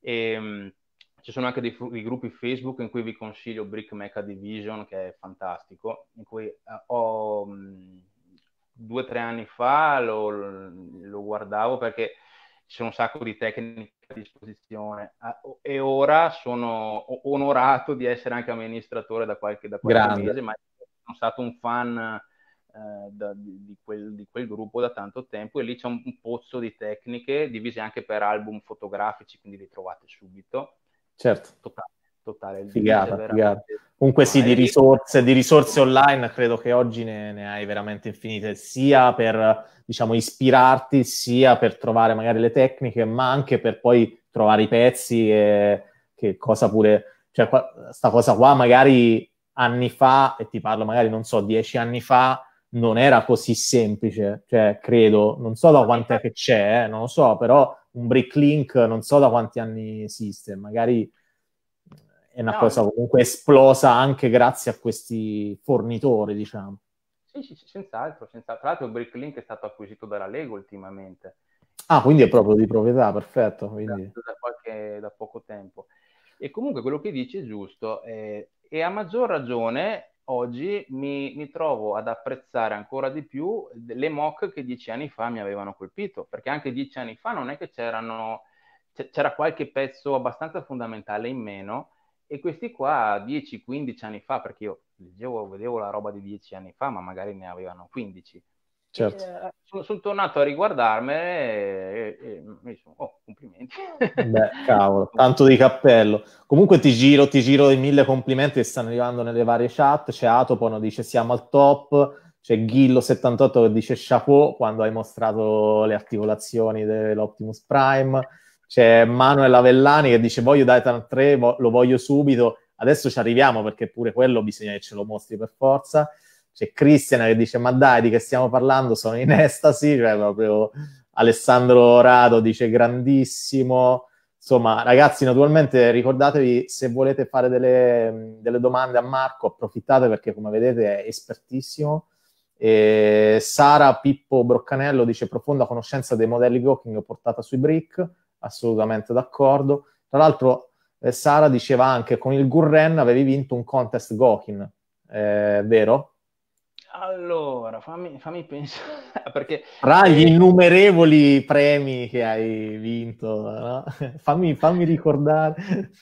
e, ehm, ci sono anche dei, dei, gruppi Facebook in cui vi consiglio Brick Mecha Division che è fantastico, in cui eh, ho mm, due o tre anni fa lo, lo guardavo perché ci sono un sacco di tecniche a disposizione ah, e ora sono onorato di essere anche amministratore da qualche, da qualche mese, ma sono stato un fan eh, da, di, quel, di, quel, gruppo da tanto tempo e lì c'è un, un, pozzo di tecniche divise anche per album fotografici, quindi li trovate subito. Certo. Totale totale il figata, figata. Comunque sì, di risorse, di risorse, online credo che oggi ne, ne, hai veramente infinite, sia per diciamo, ispirarti, sia per trovare magari le tecniche, ma anche per poi trovare i pezzi e che cosa pure... Cioè, qua, sta cosa qua magari anni fa, e ti parlo magari, non so, dieci anni fa, non era così semplice, cioè credo, non so da quant'è che c'è, eh, non lo so, però un brick link non so da quanti anni esiste, magari è una no. cosa comunque esplosa anche grazie a questi fornitori, diciamo. Sì, sì, sì senz'altro, senz'altro. Tra l'altro Bricklink è stato acquisito dalla Lego ultimamente. Ah, quindi è proprio di proprietà, perfetto. Quindi... Da, qualche, da poco tempo. E comunque quello che dici è giusto, eh, e a maggior ragione oggi mi, mi, trovo ad apprezzare ancora di più le mock che dieci anni fa mi avevano colpito, perché anche dieci anni fa non è che c'erano, c'era qualche pezzo abbastanza fondamentale in meno, e questi qua 10-15 anni fa, perché io leggevo, vedevo la roba di 10 anni fa, ma magari ne avevano 15. Certo. Eh, eh, sono, sono, tornato a riguardarmi e, e, e, mi sono, oh, complimenti. <laughs> Beh, cavolo, <laughs> tanto di cappello. Comunque ti giro, ti giro i mille complimenti che stanno arrivando nelle varie chat. C'è Atopono dice siamo al top, c'è ghillo 78 che dice chapeau quando hai mostrato le articolazioni dell'Optimus Prime c'è Manuel Avellani che dice voglio Titan 3, lo voglio subito, adesso ci arriviamo perché pure quello bisogna che ce lo mostri per forza. C'è Cristiana che dice ma dai di che stiamo parlando, sono in <laughs> estasi, cioè proprio Alessandro Rado dice grandissimo. Insomma, ragazzi, naturalmente ricordatevi se volete fare delle, delle domande a Marco, approfittate perché come vedete è espertissimo. E Sara Pippo Broccanello dice profonda conoscenza dei modelli cooking portata sui brick assolutamente d'accordo. Tra l'altro eh, Sara diceva anche con il Gurren avevi vinto un contest Gokin, eh, vero? Allora, fammi, fammi pensare, <laughs> perché... Tra gli eh, innumerevoli premi che hai vinto, no? <laughs> fammi, fammi, ricordare. <laughs>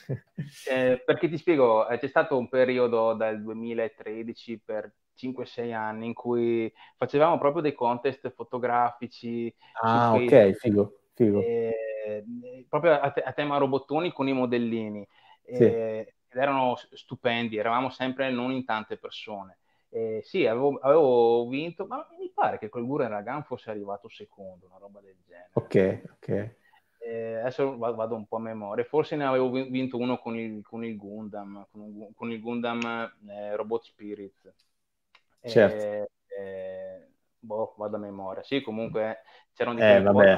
Eh, perché ti spiego, eh, c'è stato un periodo dal 2013 per 5-6 anni in cui facevamo proprio dei contest fotografici. Ah, ok, figo, figo. E Ehm, proprio a, te- a, tema robottoni con i modellini. Sì. ed eh, erano stupendi, eravamo sempre non in tante persone. Eh, sì, avevo, avevo, vinto, ma mi pare che col Gure Ragan fosse arrivato secondo, una roba del genere. Ok, ok. Eh, adesso vado un po' a memoria, forse ne avevo vinto uno con il, con il Gundam, con, un, con, il Gundam eh, Robot Spirit. Certo. Eh, boh, vado a memoria. Sì, comunque c'erano di eh, vabbè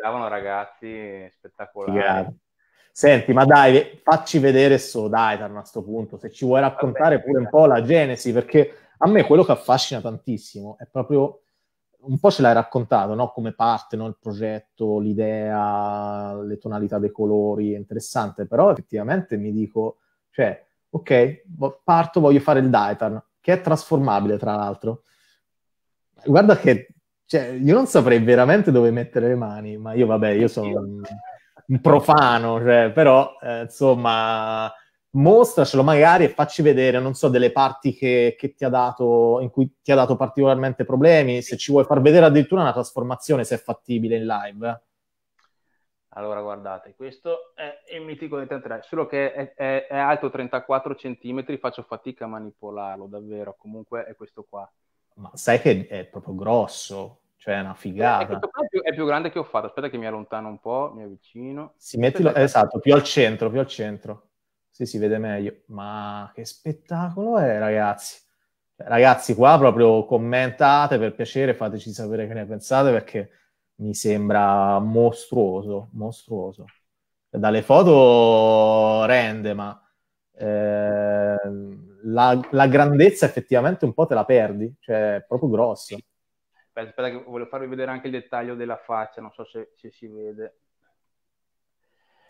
tiravano ragazzi spettacolari. Figata. Senti, ma dai, facci vedere so, Daitan a questo punto, se ci vuoi raccontare Vabbè, pure un po' la genesi, perché a me quello che affascina tantissimo è proprio, un po' ce l'hai raccontato, no? come parte no? il progetto, l'idea, le tonalità dei colori, è interessante, però effettivamente mi dico, cioè, ok, parto, voglio fare il Daitan, che è trasformabile tra l'altro. Guarda che cioè, io non saprei veramente dove mettere le mani, ma io vabbè, io sono un, un profano, cioè, però eh, insomma, mostracelo magari e facci vedere, non so, delle parti che, che, ti ha dato, in cui ti ha dato particolarmente problemi, se ci vuoi far vedere addirittura una trasformazione, se è fattibile in live. Allora, guardate, questo è il mitico del 33, solo che è, è, è alto 34 cm, faccio fatica a manipolarlo, davvero, comunque è questo qua ma sai che è proprio grosso, cioè è una figata. È, più, è più grande che ho fatto, aspetta che mi allontano un po', mi avvicino. Sì, mettilo, esatto, più al centro, più al centro. Sì, si vede meglio. Ma che spettacolo è, ragazzi. Cioè, ragazzi, qua proprio commentate per piacere, fateci sapere che ne pensate perché mi sembra mostruoso, mostruoso. Dalle foto rende, ma eh, la, la, grandezza effettivamente un po' te la perdi, cioè è proprio grosso. Aspetta, aspetta che volevo farvi vedere anche il dettaglio della faccia, non so se, se si vede.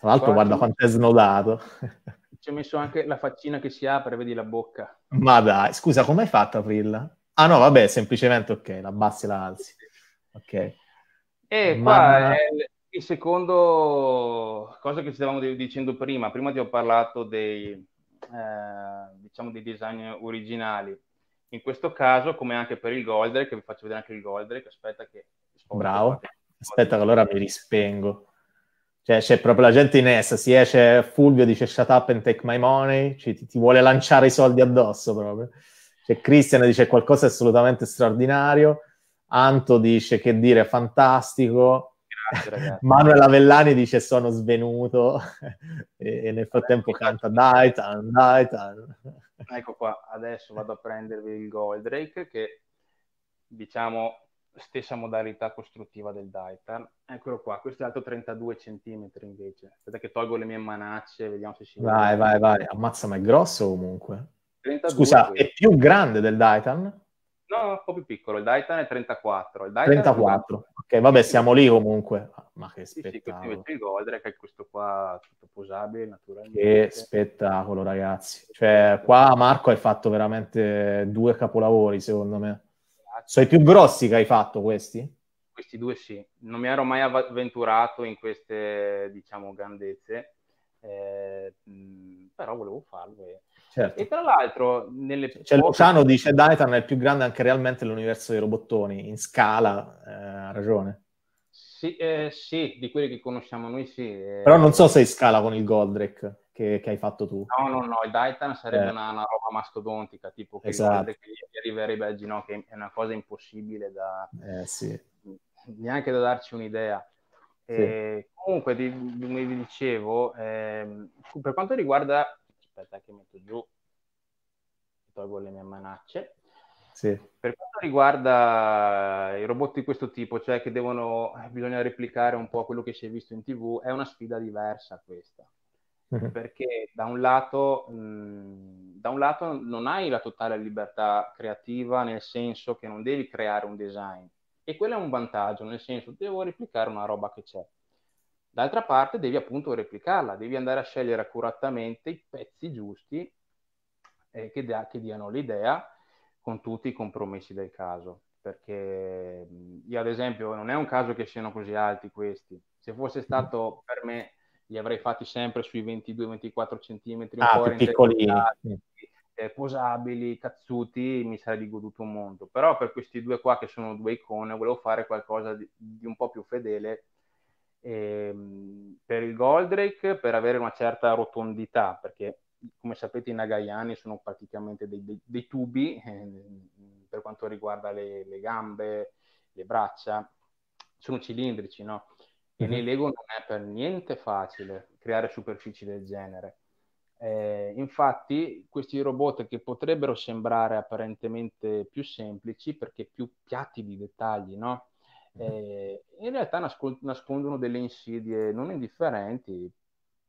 Tra l'altro guarda, guarda quanto è snodato. <laughs> Ci ho messo anche la faccina che si apre, vedi la bocca. Ma dai, scusa, come hai fatto a aprirla? Ah no, vabbè, semplicemente ok, la abbassi e la alzi. Ok. E Ma... qua è il secondo cosa che stavamo dicendo prima. Prima ti ho parlato dei, eh, diciamo dei design originali. In questo caso, come anche per il Goldrake, che vi faccio vedere anche il Goldrake, aspetta che... Bravo, aspetta che allora mi rispengo. Cioè, c'è proprio la gente in essa, si esce Fulvio dice shut up and take my money, cioè, ti, ti, vuole lanciare i soldi addosso proprio. Cioè, Christian dice qualcosa assolutamente straordinario, Anto dice che dire fantastico, Grazie, <laughs> Manuel Avellani dice sono svenuto <laughs> e, e nel frattempo canta Daitan, Daitan. Ah, ecco qua, adesso vado a prendervi il Goldrake che diciamo stessa modalità costruttiva del Daitan. Eccolo qua, questo è alto 32 cm invece. Aspetta che tolgo le mie manacce, vediamo se si vede. Vai, vai, vai, ammazza ma è grosso comunque. Scusa, è più grande del Daitan? No, un po' più piccolo, il Daitan è 34. Il Daitan 34, è... ok, vabbè, siamo lì comunque. Ah, ma che spettacolo. Sì, invece il Goldrake è questo qua, tutto posabile, naturalmente. Che spettacolo, ragazzi. Cioè, qua Marco hai fatto veramente due capolavori, secondo me. Sono i più grossi che hai fatto questi? Questi due sì. Non mi ero mai avventurato in queste, diciamo, grandezze, eh, però volevo farlo e Certo. E tra l'altro, nelle cioè, cioè Luciano dice: Daitan è il più grande anche realmente l'universo dei robottoni in scala, eh, ha ragione. Sì, eh, sì, di quelli che conosciamo noi, sì. Eh... Però non so se è in scala con il Goldrake che, che, hai fatto tu. No, no, no. Il Daitan sarebbe eh. una, una, roba mastodontica, tipo che esatto. gli arriverebbe al eh, ginocchio, è una cosa impossibile da eh, sì. neanche da darci un'idea. Sì. comunque, come vi dicevo, ehm, per quanto riguarda aspetta che metto giù tolgo le mie manacce. Sì. Per quanto riguarda eh, i robot di questo tipo, cioè che devono, eh, bisogna replicare un po' quello che si è visto in tv, è una sfida diversa questa. Uh-huh. Perché da un, lato, mh, mm, da un lato non hai la totale libertà creativa, nel senso che non devi creare un design. E quello è un vantaggio, nel senso devo replicare una roba che c'è. D'altra parte devi appunto replicarla, devi andare a scegliere accuratamente i pezzi giusti eh, che, da, che diano l'idea con tutti i compromessi del caso. Perché io ad esempio non è un caso che siano così alti questi. Se fosse stato per me li avrei fatti sempre sui 22-24 cm, un ah, po' piccolini, eh, posabili, cazzuti, mi sarei goduto un mondo. Però per questi due qua che sono due icone, volevo fare qualcosa di, di un po' più fedele ehm, per il Goldrake per avere una certa rotondità, perché come sapete i Nagayani sono praticamente dei, dei, dei tubi eh, <laughs> per quanto riguarda le, le, gambe, le braccia, sono cilindrici, no? E mhm. nei Lego non è per niente facile creare superfici del genere. Eh, infatti, questi robot che potrebbero sembrare apparentemente più semplici perché più piatti di dettagli, no? eh, in realtà nascol- nascondono delle insidie non indifferenti.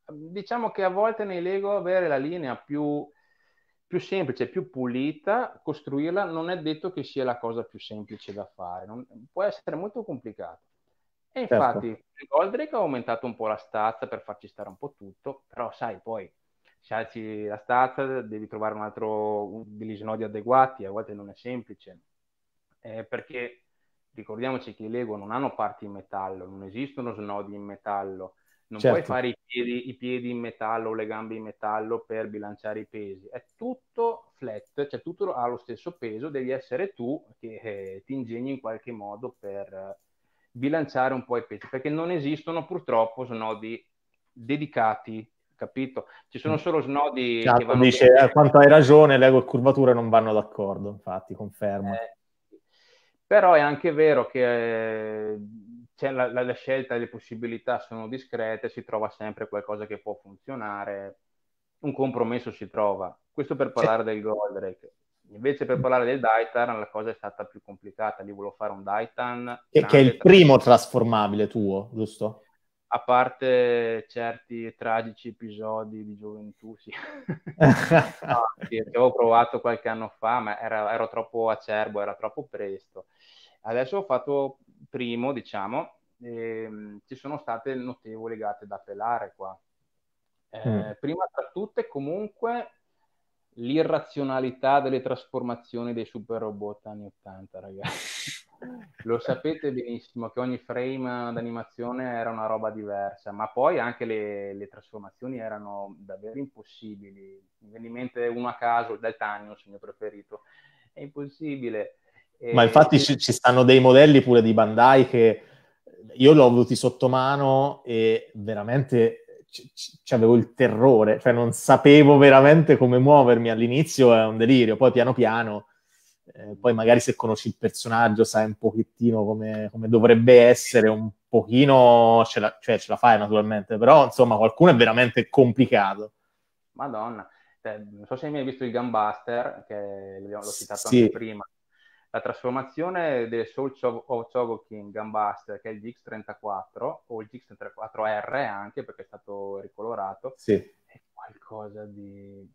Diciamo che a volte nei Lego avere la linea più, più semplice, più pulita, costruirla non è detto che sia la cosa più semplice da fare, non, può essere molto complicato. E certo. infatti certo. Goldrick ha aumentato un po' la stazza per farci stare un po' tutto, però sai, poi se alzi la stazza devi trovare un altro degli snodi adeguati, a volte non è semplice, eh, perché ricordiamoci che i Lego non hanno parti in metallo, non esistono snodi in metallo, non certo. puoi fare i piedi, i piedi, in metallo o le gambe in metallo per bilanciare i pesi, è tutto flat, cioè tutto ha lo stesso peso, devi essere tu che eh, ti ingegni in qualche modo per bilanciare un po' i pesi, perché non esistono purtroppo snodi dedicati capito? Ci sono mm. solo snodi certo, che vanno... Dice, a eh, quanto hai ragione, l'ego e curvature non vanno d'accordo, infatti, confermo. Eh, però è anche vero che eh, la, la, la, scelta e le possibilità sono discrete, si trova sempre qualcosa che può funzionare, un compromesso si trova. Questo per parlare del Goldrake. Invece per parlare del Daitan la cosa è stata più complicata, lì volevo fare un Daitan... Che, che è il primo trasformabile tuo, giusto? a parte certi tragici episodi di gioventù, sì. <laughs> no, sì avevo provato qualche anno fa, ma era, ero troppo acerbo, era troppo presto. Adesso ho fatto primo, diciamo, e, ehm, ci sono state notevoli gatte da pelare qua. Eh, mm. Prima tra tutte, comunque, l'irrazionalità delle trasformazioni dei super robot anni 80, ragazzi. <laughs> Lo sapete benissimo che ogni frame d'animazione era una roba diversa, ma poi anche le, le trasformazioni erano davvero impossibili. Mi viene in mente uno a caso, il Daltanius, il mio preferito. È impossibile. Ma infatti ci, ci, stanno dei modelli pure di Bandai che io l'ho avuti sotto mano e veramente c- avevo il terrore, cioè non sapevo veramente come muovermi all'inizio, è un delirio, poi piano piano, eh, poi magari se conosci il personaggio sai un pochettino come, come dovrebbe essere, un pochino ce la, cioè, ce la fai naturalmente, però insomma qualcuno è veramente complicato. Madonna, eh, non so se hai mai visto il Gunbuster, che l'ho citato sì. anche prima la trasformazione del Soul of Chogokin Gunbuster, che è il GX34, o il GX34R anche, perché è stato ricolorato, sì. è qualcosa di...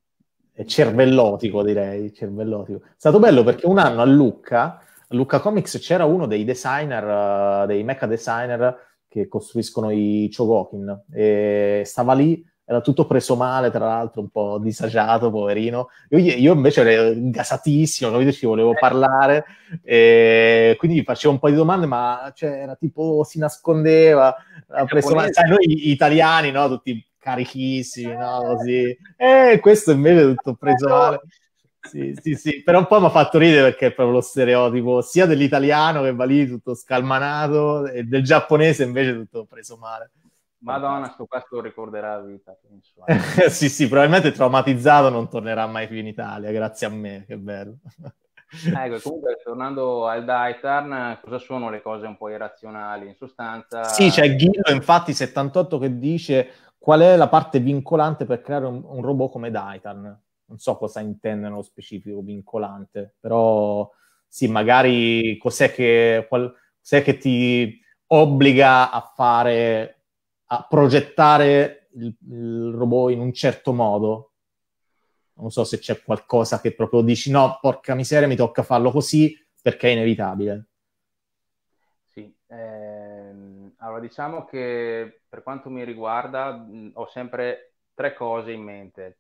È cervellotico, direi, cervellotico. È stato bello perché un anno a Lucca, a Lucca Comics, c'era uno dei designer, eh, dei mecha designer che costruiscono i Chogokin, e stava lì era tutto preso male, tra l'altro, un po' disagiato, poverino. Io, io invece ero gasatissimo, capito? Ci volevo eh. parlare, quindi gli facevo un po' di domande, ma cioè, era tipo, si nascondeva, preso male. Sai, noi italiani, no? Tutti carichissimi, no? Così. E questo invece è tutto preso ecco. male. Sì, sì, sì, però un po' mi ha fatto ridere perché è proprio lo stereotipo sia dell'italiano che va lì tutto scalmanato e del giapponese invece tutto preso male. Madonna, sto qua lo ricorderà a vita, penso. <laughs> sì, sì, probabilmente traumatizzato non tornerà mai più in Italia, grazie a me, che bello. Eh, ecco, comunque, tornando al Daitarn, cosa sono le cose un po' irrazionali? In sostanza... Sì, c'è Ghino, infatti, 78 che dice qual è la parte vincolante per creare un, un robot come Daitarn. Non so cosa intende nello specifico vincolante, però sì, magari cos'è che, qual, cos'è che ti obbliga a fare a progettare il, il robot in un certo modo. Non so se c'è qualcosa che proprio dici no, porca miseria, mi tocca farlo così perché è inevitabile. Sì, ehm, allora diciamo che per quanto mi riguarda mh, ho sempre tre cose in mente.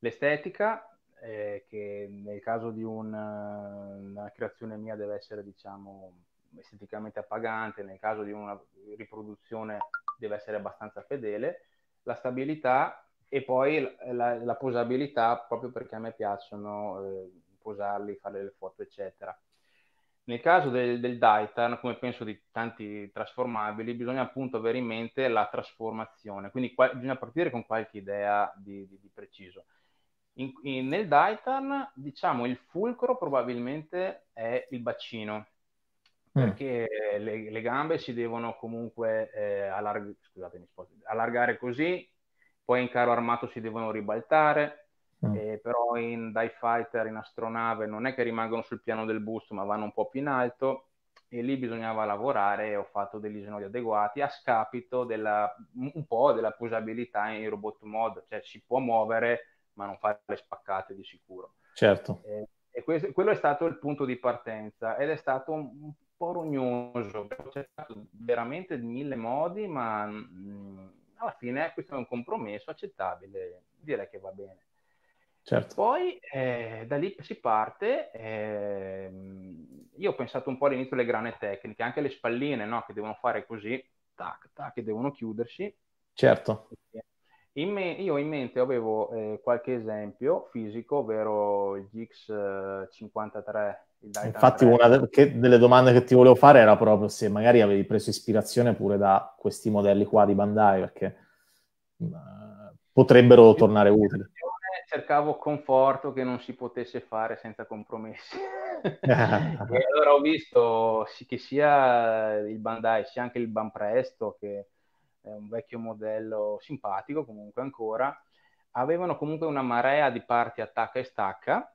L'estetica, eh, che nel caso di un, eh, una creazione mia deve essere, diciamo, esteticamente appagante, nel caso di una riproduzione deve essere abbastanza fedele, la stabilità e poi la, la, la posabilità proprio perché a me piacciono eh, posarli, fare le foto eccetera. Nel caso del, del Daitan, come penso di tanti trasformabili, bisogna appunto avere in mente la trasformazione, quindi qual- bisogna partire con qualche idea di, di, di preciso. In, in, nel Daitan, diciamo, il fulcro probabilmente è il bacino, Mm. perché le, le, gambe si devono comunque eh, allarg- allargare così, poi in carro armato si devono ribaltare, mm. eh, però in Die Fighter, in astronave, non è che rimangono sul piano del busto, ma vanno un po' più in alto e lì bisognava lavorare ho fatto degli snodi adeguati a scapito della, un po' della posabilità in robot mode, cioè si può muovere ma non fare le spaccate di sicuro. Certo. Eh, e questo, quello è stato il punto di partenza ed è stato un, po' rognoso, ho cercato veramente in mille modi, ma mh, mm, alla fine questo è un compromesso accettabile, direi che va bene. Certo. Poi eh, da lì si parte, eh, io ho pensato un po' all'inizio le grane tecniche, anche le spalline no, che devono fare così, tac, tac, che devono chiudersi. Certo. In me- io in mente avevo eh, qualche esempio fisico, ovvero il GX53 Infatti una delle domande che ti volevo fare era proprio se magari avevi preso ispirazione pure da questi modelli qua di Bandai, perché mm, potrebbero tornare utili. Cercavo conforto che non si potesse fare senza compromessi. <laughs> e allora ho visto che sia il Bandai sia anche il Banpresto, che è un vecchio modello simpatico comunque ancora, avevano comunque una marea di parti attacca e stacca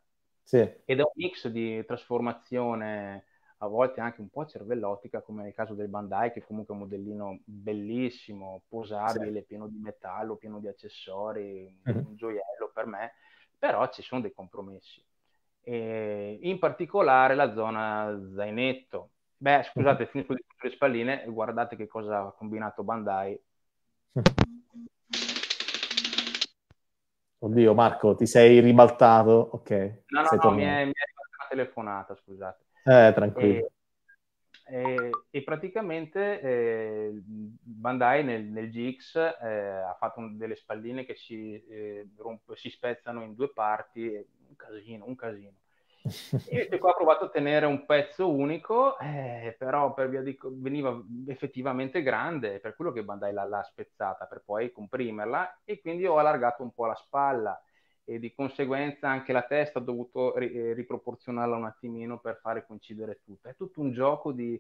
sì. Ed è un mix di trasformazione, a volte anche un po' cervellotica, come nel caso del Bandai, che comunque è un modellino bellissimo, posabile, sì. pieno di metallo, pieno di accessori, mm-hmm. un mhm. gioiello per me, però ci sono dei compromessi. E in particolare la zona zainetto. Beh, mhm. scusate, finisco di le spalline guardate che cosa ha combinato Bandai. <laughs> Oddio, Marco, ti sei ribaltato? Ok. No, no, no mi, è, mi è una telefonata, scusate. Eh, tranquillo. E, e, e praticamente eh, Bandai nel, nel GX eh, ha fatto un, delle spalline che si, eh, romp- si spezzano in due parti, un casino, un casino. Io qua ho provato a tenere un pezzo unico, eh, però per via di, veniva effettivamente grande, per quello che Bandai la, l'ha spezzata per poi comprimerla e quindi ho allargato un po' la spalla e di conseguenza anche la testa ho dovuto ri- eh, riproporzionarla un attimino per fare coincidere tutto. È tutto un gioco di...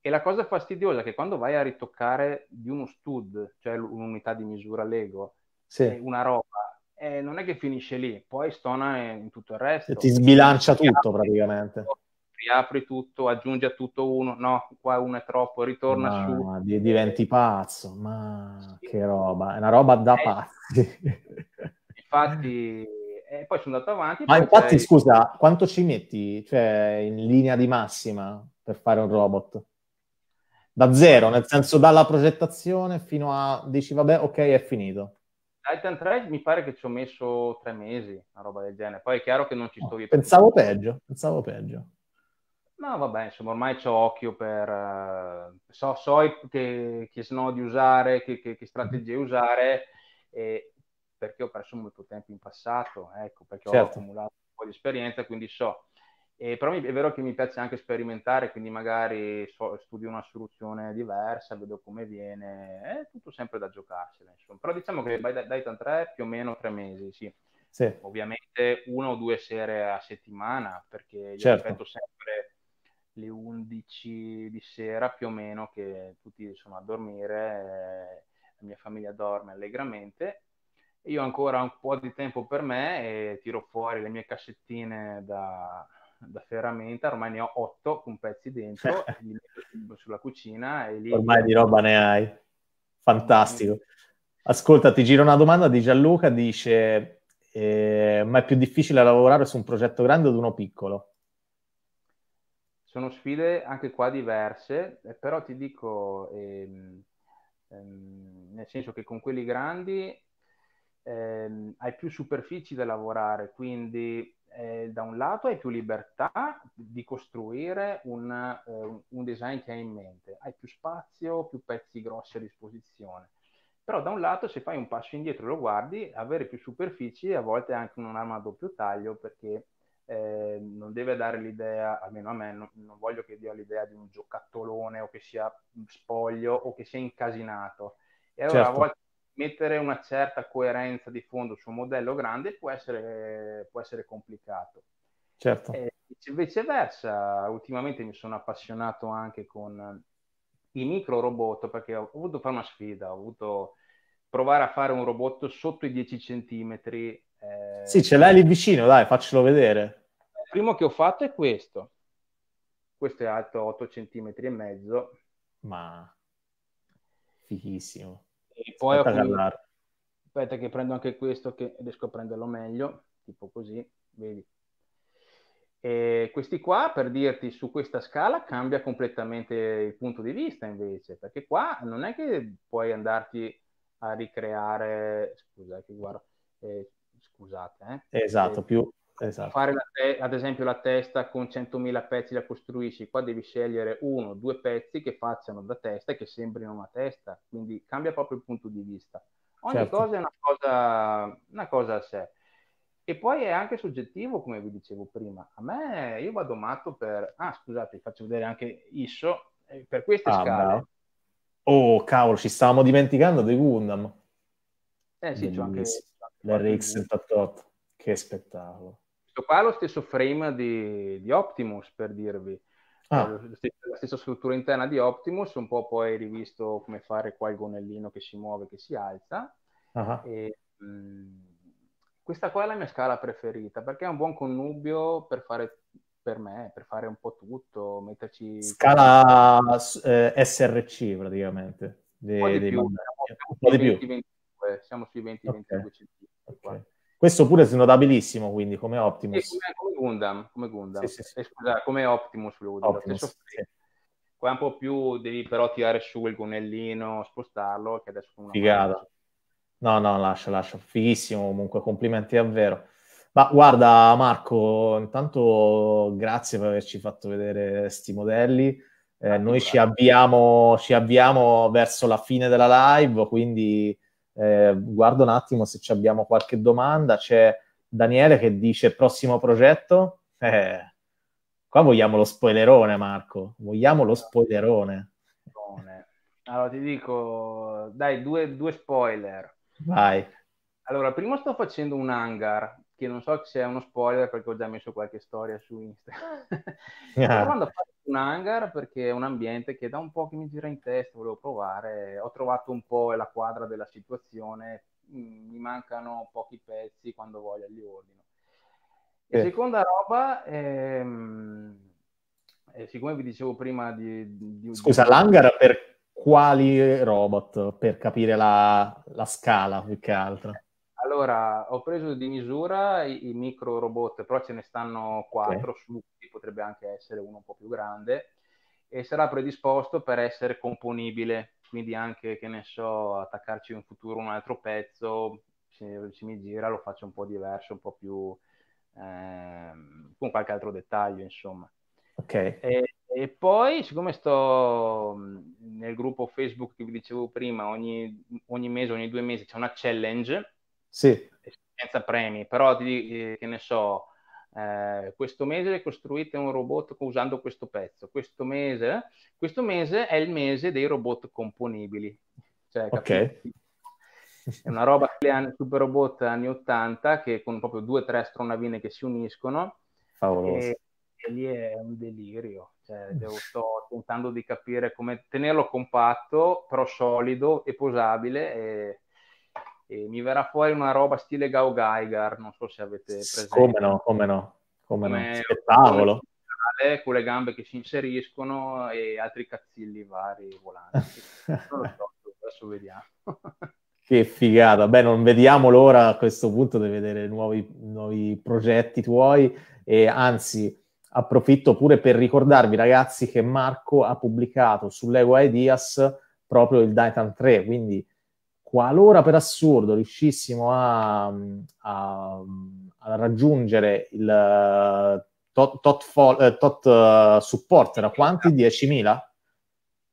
E la cosa fastidiosa è che quando vai a ritoccare di uno stud, cioè un'unità di misura Lego, sì. una roba eh, non è che finisce lì, poi stona in tutto il resto. E ti sbilancia ti tutto riapri, praticamente. Riapri tutto, aggiungi a tutto uno, no, qua uno è troppo, ritorna ma, su. Ma diventi eh, pazzo, ma sì. che roba, è una roba da eh, pazzi. Infatti, eh, poi sono andato avanti. Ma infatti, sei... scusa, quanto ci metti, cioè, in linea di massima per fare un robot? Da zero, nel senso dalla progettazione fino a dici vabbè, ok, è finito. Titan 3 mi pare che ci ho messo tre mesi, una roba del genere. Poi è chiaro che non ci sto no, oh, Pensavo peggio, pensavo peggio. No, vabbè, insomma, ormai ho occhio per... Eh, so, so che, che di usare, che, che, che, strategie usare, eh, perché ho perso molto tempo in passato, ecco, perché certo. ho accumulato un po' di esperienza, quindi so e però è vero che mi piace anche sperimentare, quindi magari so, studio una soluzione diversa, vedo come viene, è tutto sempre da giocarsela. Insomma. Però diciamo che Daitan 3 più o meno tre mesi, sì. sì. Ovviamente una o due sere a settimana, perché io certo. aspetto sempre le 11 di sera più o meno che tutti sono a dormire, eh, la mia famiglia dorme allegramente io ancora un po' di tempo per me e tiro fuori le mie cassettine da, da ferramenta, ormai ne ho otto con pezzi dentro, <laughs> li metto sulla cucina e lì... Ormai di roba ne hai. Fantastico. Ascolta, ti giro una domanda di Gianluca, dice, eh, ma è più difficile lavorare su un progetto grande o su uno piccolo? Sono sfide anche qua diverse, eh, però ti dico, ehm, ehm, nel senso che con quelli grandi ehm, hai più superfici da lavorare, quindi eh, da un lato hai più libertà di costruire un, eh, un, design che hai in mente, hai più spazio, più pezzi grossi a disposizione. Però da un lato se fai un passo indietro e lo guardi, avere più superfici a volte è anche un'arma a doppio taglio perché eh, non deve dare l'idea, almeno a me, non, non voglio che dia l'idea di un giocattolone o che sia spoglio o che sia incasinato. E allora certo. a volte mettere una certa coerenza di fondo su un modello grande può essere, può essere complicato. Certo. E viceversa, ultimamente mi sono appassionato anche con i micro robot perché ho voluto fare una sfida, ho voluto provare a fare un robot sotto i 10 centimetri. Eh... Sì, ce l'hai lì vicino, dai, faccelo vedere. Il primo che ho fatto è questo. Questo è alto 8 cm e mezzo. Ma fighissimo. E poi Aspetta, comunque... Aspetta che prendo anche questo che riesco a prenderlo meglio, tipo così, vedi. E questi qua, per dirti, su questa scala cambia completamente il punto di vista invece, perché qua non è che puoi andarti a ricreare, scusa, eh, che guarda, eh, scusate. Eh, esatto, eh, più, Esatto. Fare te- ad esempio la testa con 100.000 pezzi la costruisci, qua devi scegliere uno, o due pezzi che facciano da testa e che sembrino una testa, quindi cambia proprio il punto di vista. Ogni certo. cosa è una cosa, una cosa a sé. E poi è anche soggettivo, come vi dicevo prima. A me, io vado matto per... Ah, scusate, vi faccio vedere anche ISO, eh, per queste ah, scale. Beh. Oh, cavolo, ci stavamo dimenticando dei Gundam. Eh sì, c'è anche... L'RX78, che spettacolo questo qua è lo stesso frame di, di Optimus, per dirvi. Ah. La stessa struttura interna di Optimus, un po' poi rivisto come fare qua il gonnellino che si muove, che si alza. Uh-huh. E, mh, mm, questa qua è la mia scala preferita perché è un buon connubio per fare per me, per fare un po' tutto, metterci... Scala eh, SRC praticamente. De, un po' di più, siamo, più. 20, 25, siamo sui 20-22 okay. centimetri. Okay. Questo pure è notabilissimo, quindi, come Optimus. Sì, come, come Gundam, come, Gundam. Sì, sì, eh, scusa, come Optimus lui. Optimus, Qua un po' più devi però tirare su il gonnellino, spostarlo, che adesso... Una Figata. No, no, lascia, lascia. Fighissimo comunque, complimenti davvero. Ma guarda Marco, intanto grazie per averci fatto vedere questi modelli. Eh, noi ci avviamo, ci avviamo verso la fine della live, quindi eh, guardo un attimo se abbiamo qualche domanda. C'è Daniele che dice prossimo progetto. Eh, qua vogliamo lo spoilerone, Marco. Vogliamo lo spoilerone. Allora ti dico, dai, due, due spoiler. Vai. Allora, prima sto facendo un hangar, che non so se è uno spoiler perché ho già messo qualche storia su Instagram. Sto <laughs> provando a fare un hangar perché è un ambiente che da un po' che mi gira in testa, volevo provare, ho trovato un po' la quadra della situazione, mm, mi mancano pochi pezzi, quando voglio li ordino. E eh. seconda roba, ehm, eh, siccome vi dicevo prima di... di Scusa, di... l'hangar per quali robot? Per capire la, la scala più che altro. Allora, ho preso di misura i, i micro robot, però ce ne stanno quattro, okay. su potrebbe anche essere uno un po' più grande, e sarà predisposto per essere componibile, quindi anche, che ne so, attaccarci in futuro un altro pezzo, se, se mi gira lo faccio un po' diverso, un po' più... Ehm, con qualche altro dettaglio, insomma. Ok. E, e poi, siccome sto nel gruppo Facebook che vi dicevo prima, ogni, ogni mese, ogni due mesi c'è una challenge sì. Senza premi, però ti, che ne so, eh, questo mese costruite un robot usando questo pezzo, questo mese, questo mese è il mese dei robot componibili. Cioè, ok. È una roba che super robot anni 80 che con proprio due o tre astronavine che si uniscono. Favoloso. E, e lì è un delirio. Cioè, devo, sto tentando di capire come tenerlo compatto, però solido e posabile. E e mi verrà fuori una roba stile Gao Geiger, non so se avete presente. Come no, come no, come, come no. Spettacolo. Eh, con le gambe che si inseriscono e altri cazzilli vari volanti. <laughs> non lo so, adesso vediamo. Che figata, beh non vediamo l'ora a questo punto di vedere nuovi, nuovi progetti tuoi e anzi approfitto pure per ricordarvi ragazzi che Marco ha pubblicato su Lego Ideas proprio il Daitan 3, quindi qualora per assurdo riuscissimo a, a, a raggiungere il eh, tot, tot, fo, eh, tot uh, supporter a quanti? 10.000?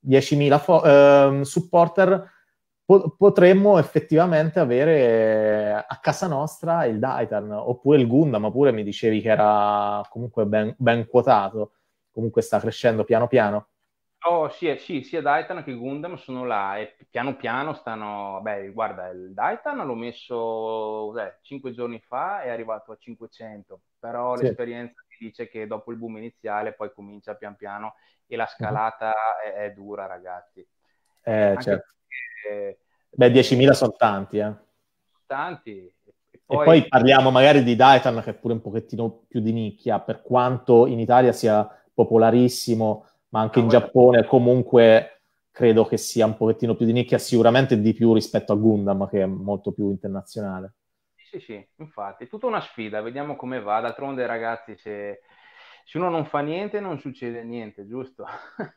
10.000 fo, eh, supporter potremmo effettivamente avere a casa nostra il Daitan oppure il Gundam, pure mi dicevi che era comunque ben, ben quotato, comunque sta crescendo piano piano. Oh, sì, eh, sì, sia Daitan che Gundam sono là e piano piano stanno... Beh, guarda, il Daitan l'ho messo beh, 5 giorni fa, è arrivato a 500, però sì. l'esperienza mi dice che dopo il boom iniziale poi comincia pian piano e la mhm. scalata mm-hmm. è, è, dura, ragazzi. Eh, certo. Perché, beh, 10.000 sono tanti, eh. Tanti. E poi... e poi parliamo magari di Daitan, che è pure un pochettino più di nicchia, per quanto in Italia sia popolarissimo ma anche ah, in Giappone comunque credo che sia un pochettino più di nicchia, sicuramente di più rispetto a Gundam, che è molto più internazionale. Sì, sì, infatti, è tutta una sfida, vediamo come va. D'altronde, ragazzi, se, se uno non fa niente non succede niente, giusto?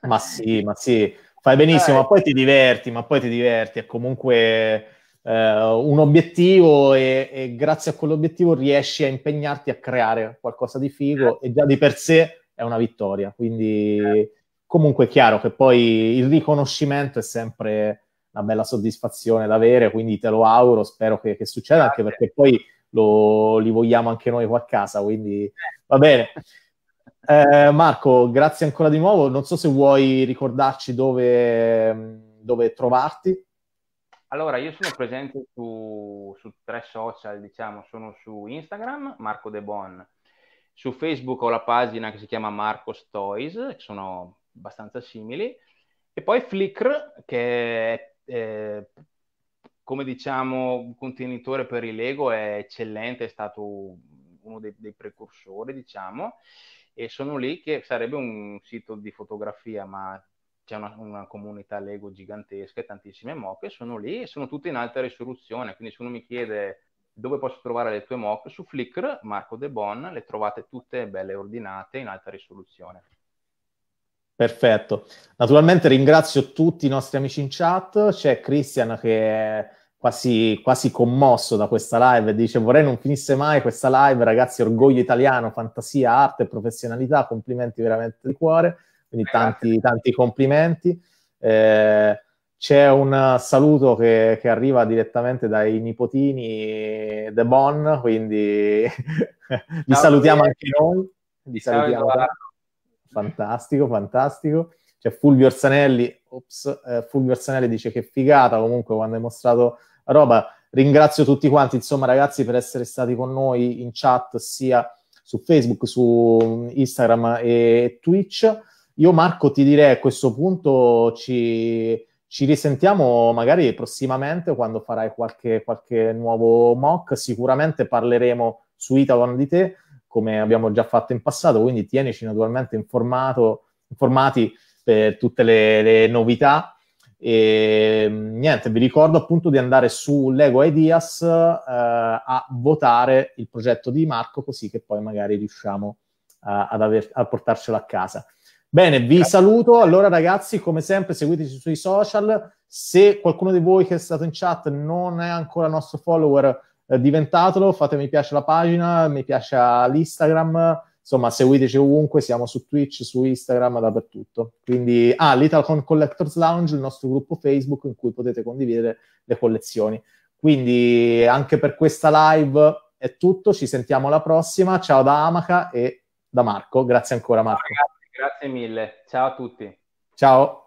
ma sì, <laughs> ma sì, fai benissimo, eh. ma poi ti diverti, ma poi ti diverti, è comunque... Uh, un obiettivo e, e, grazie a quell'obiettivo riesci a impegnarti a creare qualcosa di figo eh. e già di per sé è una vittoria. Quindi eh. Comunque è chiaro che poi il riconoscimento è sempre una bella soddisfazione da avere, quindi te lo auguro, spero che, che succeda, anche perché poi lo, li vogliamo anche noi qua a casa, quindi eh. va bene. Eh, Marco, grazie ancora di nuovo. Non so se vuoi ricordarci dove, dove trovarti. Allora, io sono presente su, su, tre social, diciamo, sono su Instagram, Marco De Bon, su Facebook ho la pagina che si chiama Marco Stoys, sono abbastanza simili. E poi Flickr, che è, eh, come diciamo, contenitore per i Lego, è eccellente, è stato uno dei, dei precursori, diciamo, e sono lì che sarebbe un sito di fotografia, ma c'è una, una, comunità Lego gigantesca e tantissime moche sono lì e sono tutte in alta risoluzione. Quindi se uno mi chiede dove posso trovare le tue moche, su Flickr, Marco De Bon, le trovate tutte belle ordinate in alta risoluzione. Perfetto. Naturalmente ringrazio tutti i nostri amici in chat. C'è Christian che è quasi, quasi commosso da questa live e dice vorrei non finisse mai questa live, ragazzi, orgoglio italiano, fantasia, arte e professionalità, complimenti veramente di cuore. Quindi tanti, tanti complimenti. Eh, c'è un saluto che, che, arriva direttamente dai nipotini De Bon, quindi <laughs> vi salutiamo anche noi. Vi salutiamo. Ciao, fantastico, fantastico. C'è cioè, Fulvio Orsanelli, ops, eh, Fulvio Orsanelli dice che figata comunque quando hai mostrato roba. Ringrazio tutti quanti, insomma ragazzi, per essere stati con noi in chat sia su Facebook, su Instagram e Twitch. Io Marco ti direi a questo punto ci, ci risentiamo magari prossimamente quando farai qualche, qualche nuovo mock, sicuramente parleremo su Itavan di te come abbiamo già fatto in passato, quindi tienici naturalmente informato, informati per tutte le, le novità. E mm, niente, vi ricordo appunto di andare su Lego Ideas eh, a votare il progetto di Marco, così che poi magari riusciamo eh, a, aver, a portarcelo a casa. Bene, vi Grazie. saluto. Allora, ragazzi, come sempre, seguiteci sui social. Se qualcuno di voi che è stato in chat non è ancora nostro follower, eh, diventatelo, fate mi piace alla pagina, mi piace all'Instagram, insomma seguiteci ovunque, siamo su Twitch, su Instagram, dappertutto. Quindi, ah, l'Italcon Collectors Lounge, il nostro gruppo Facebook in cui potete condividere le collezioni. Quindi anche per questa live è tutto, ci sentiamo alla prossima, ciao da Amaca e da Marco, grazie ancora Marco. Ciao grazie mille, ciao a tutti. Ciao.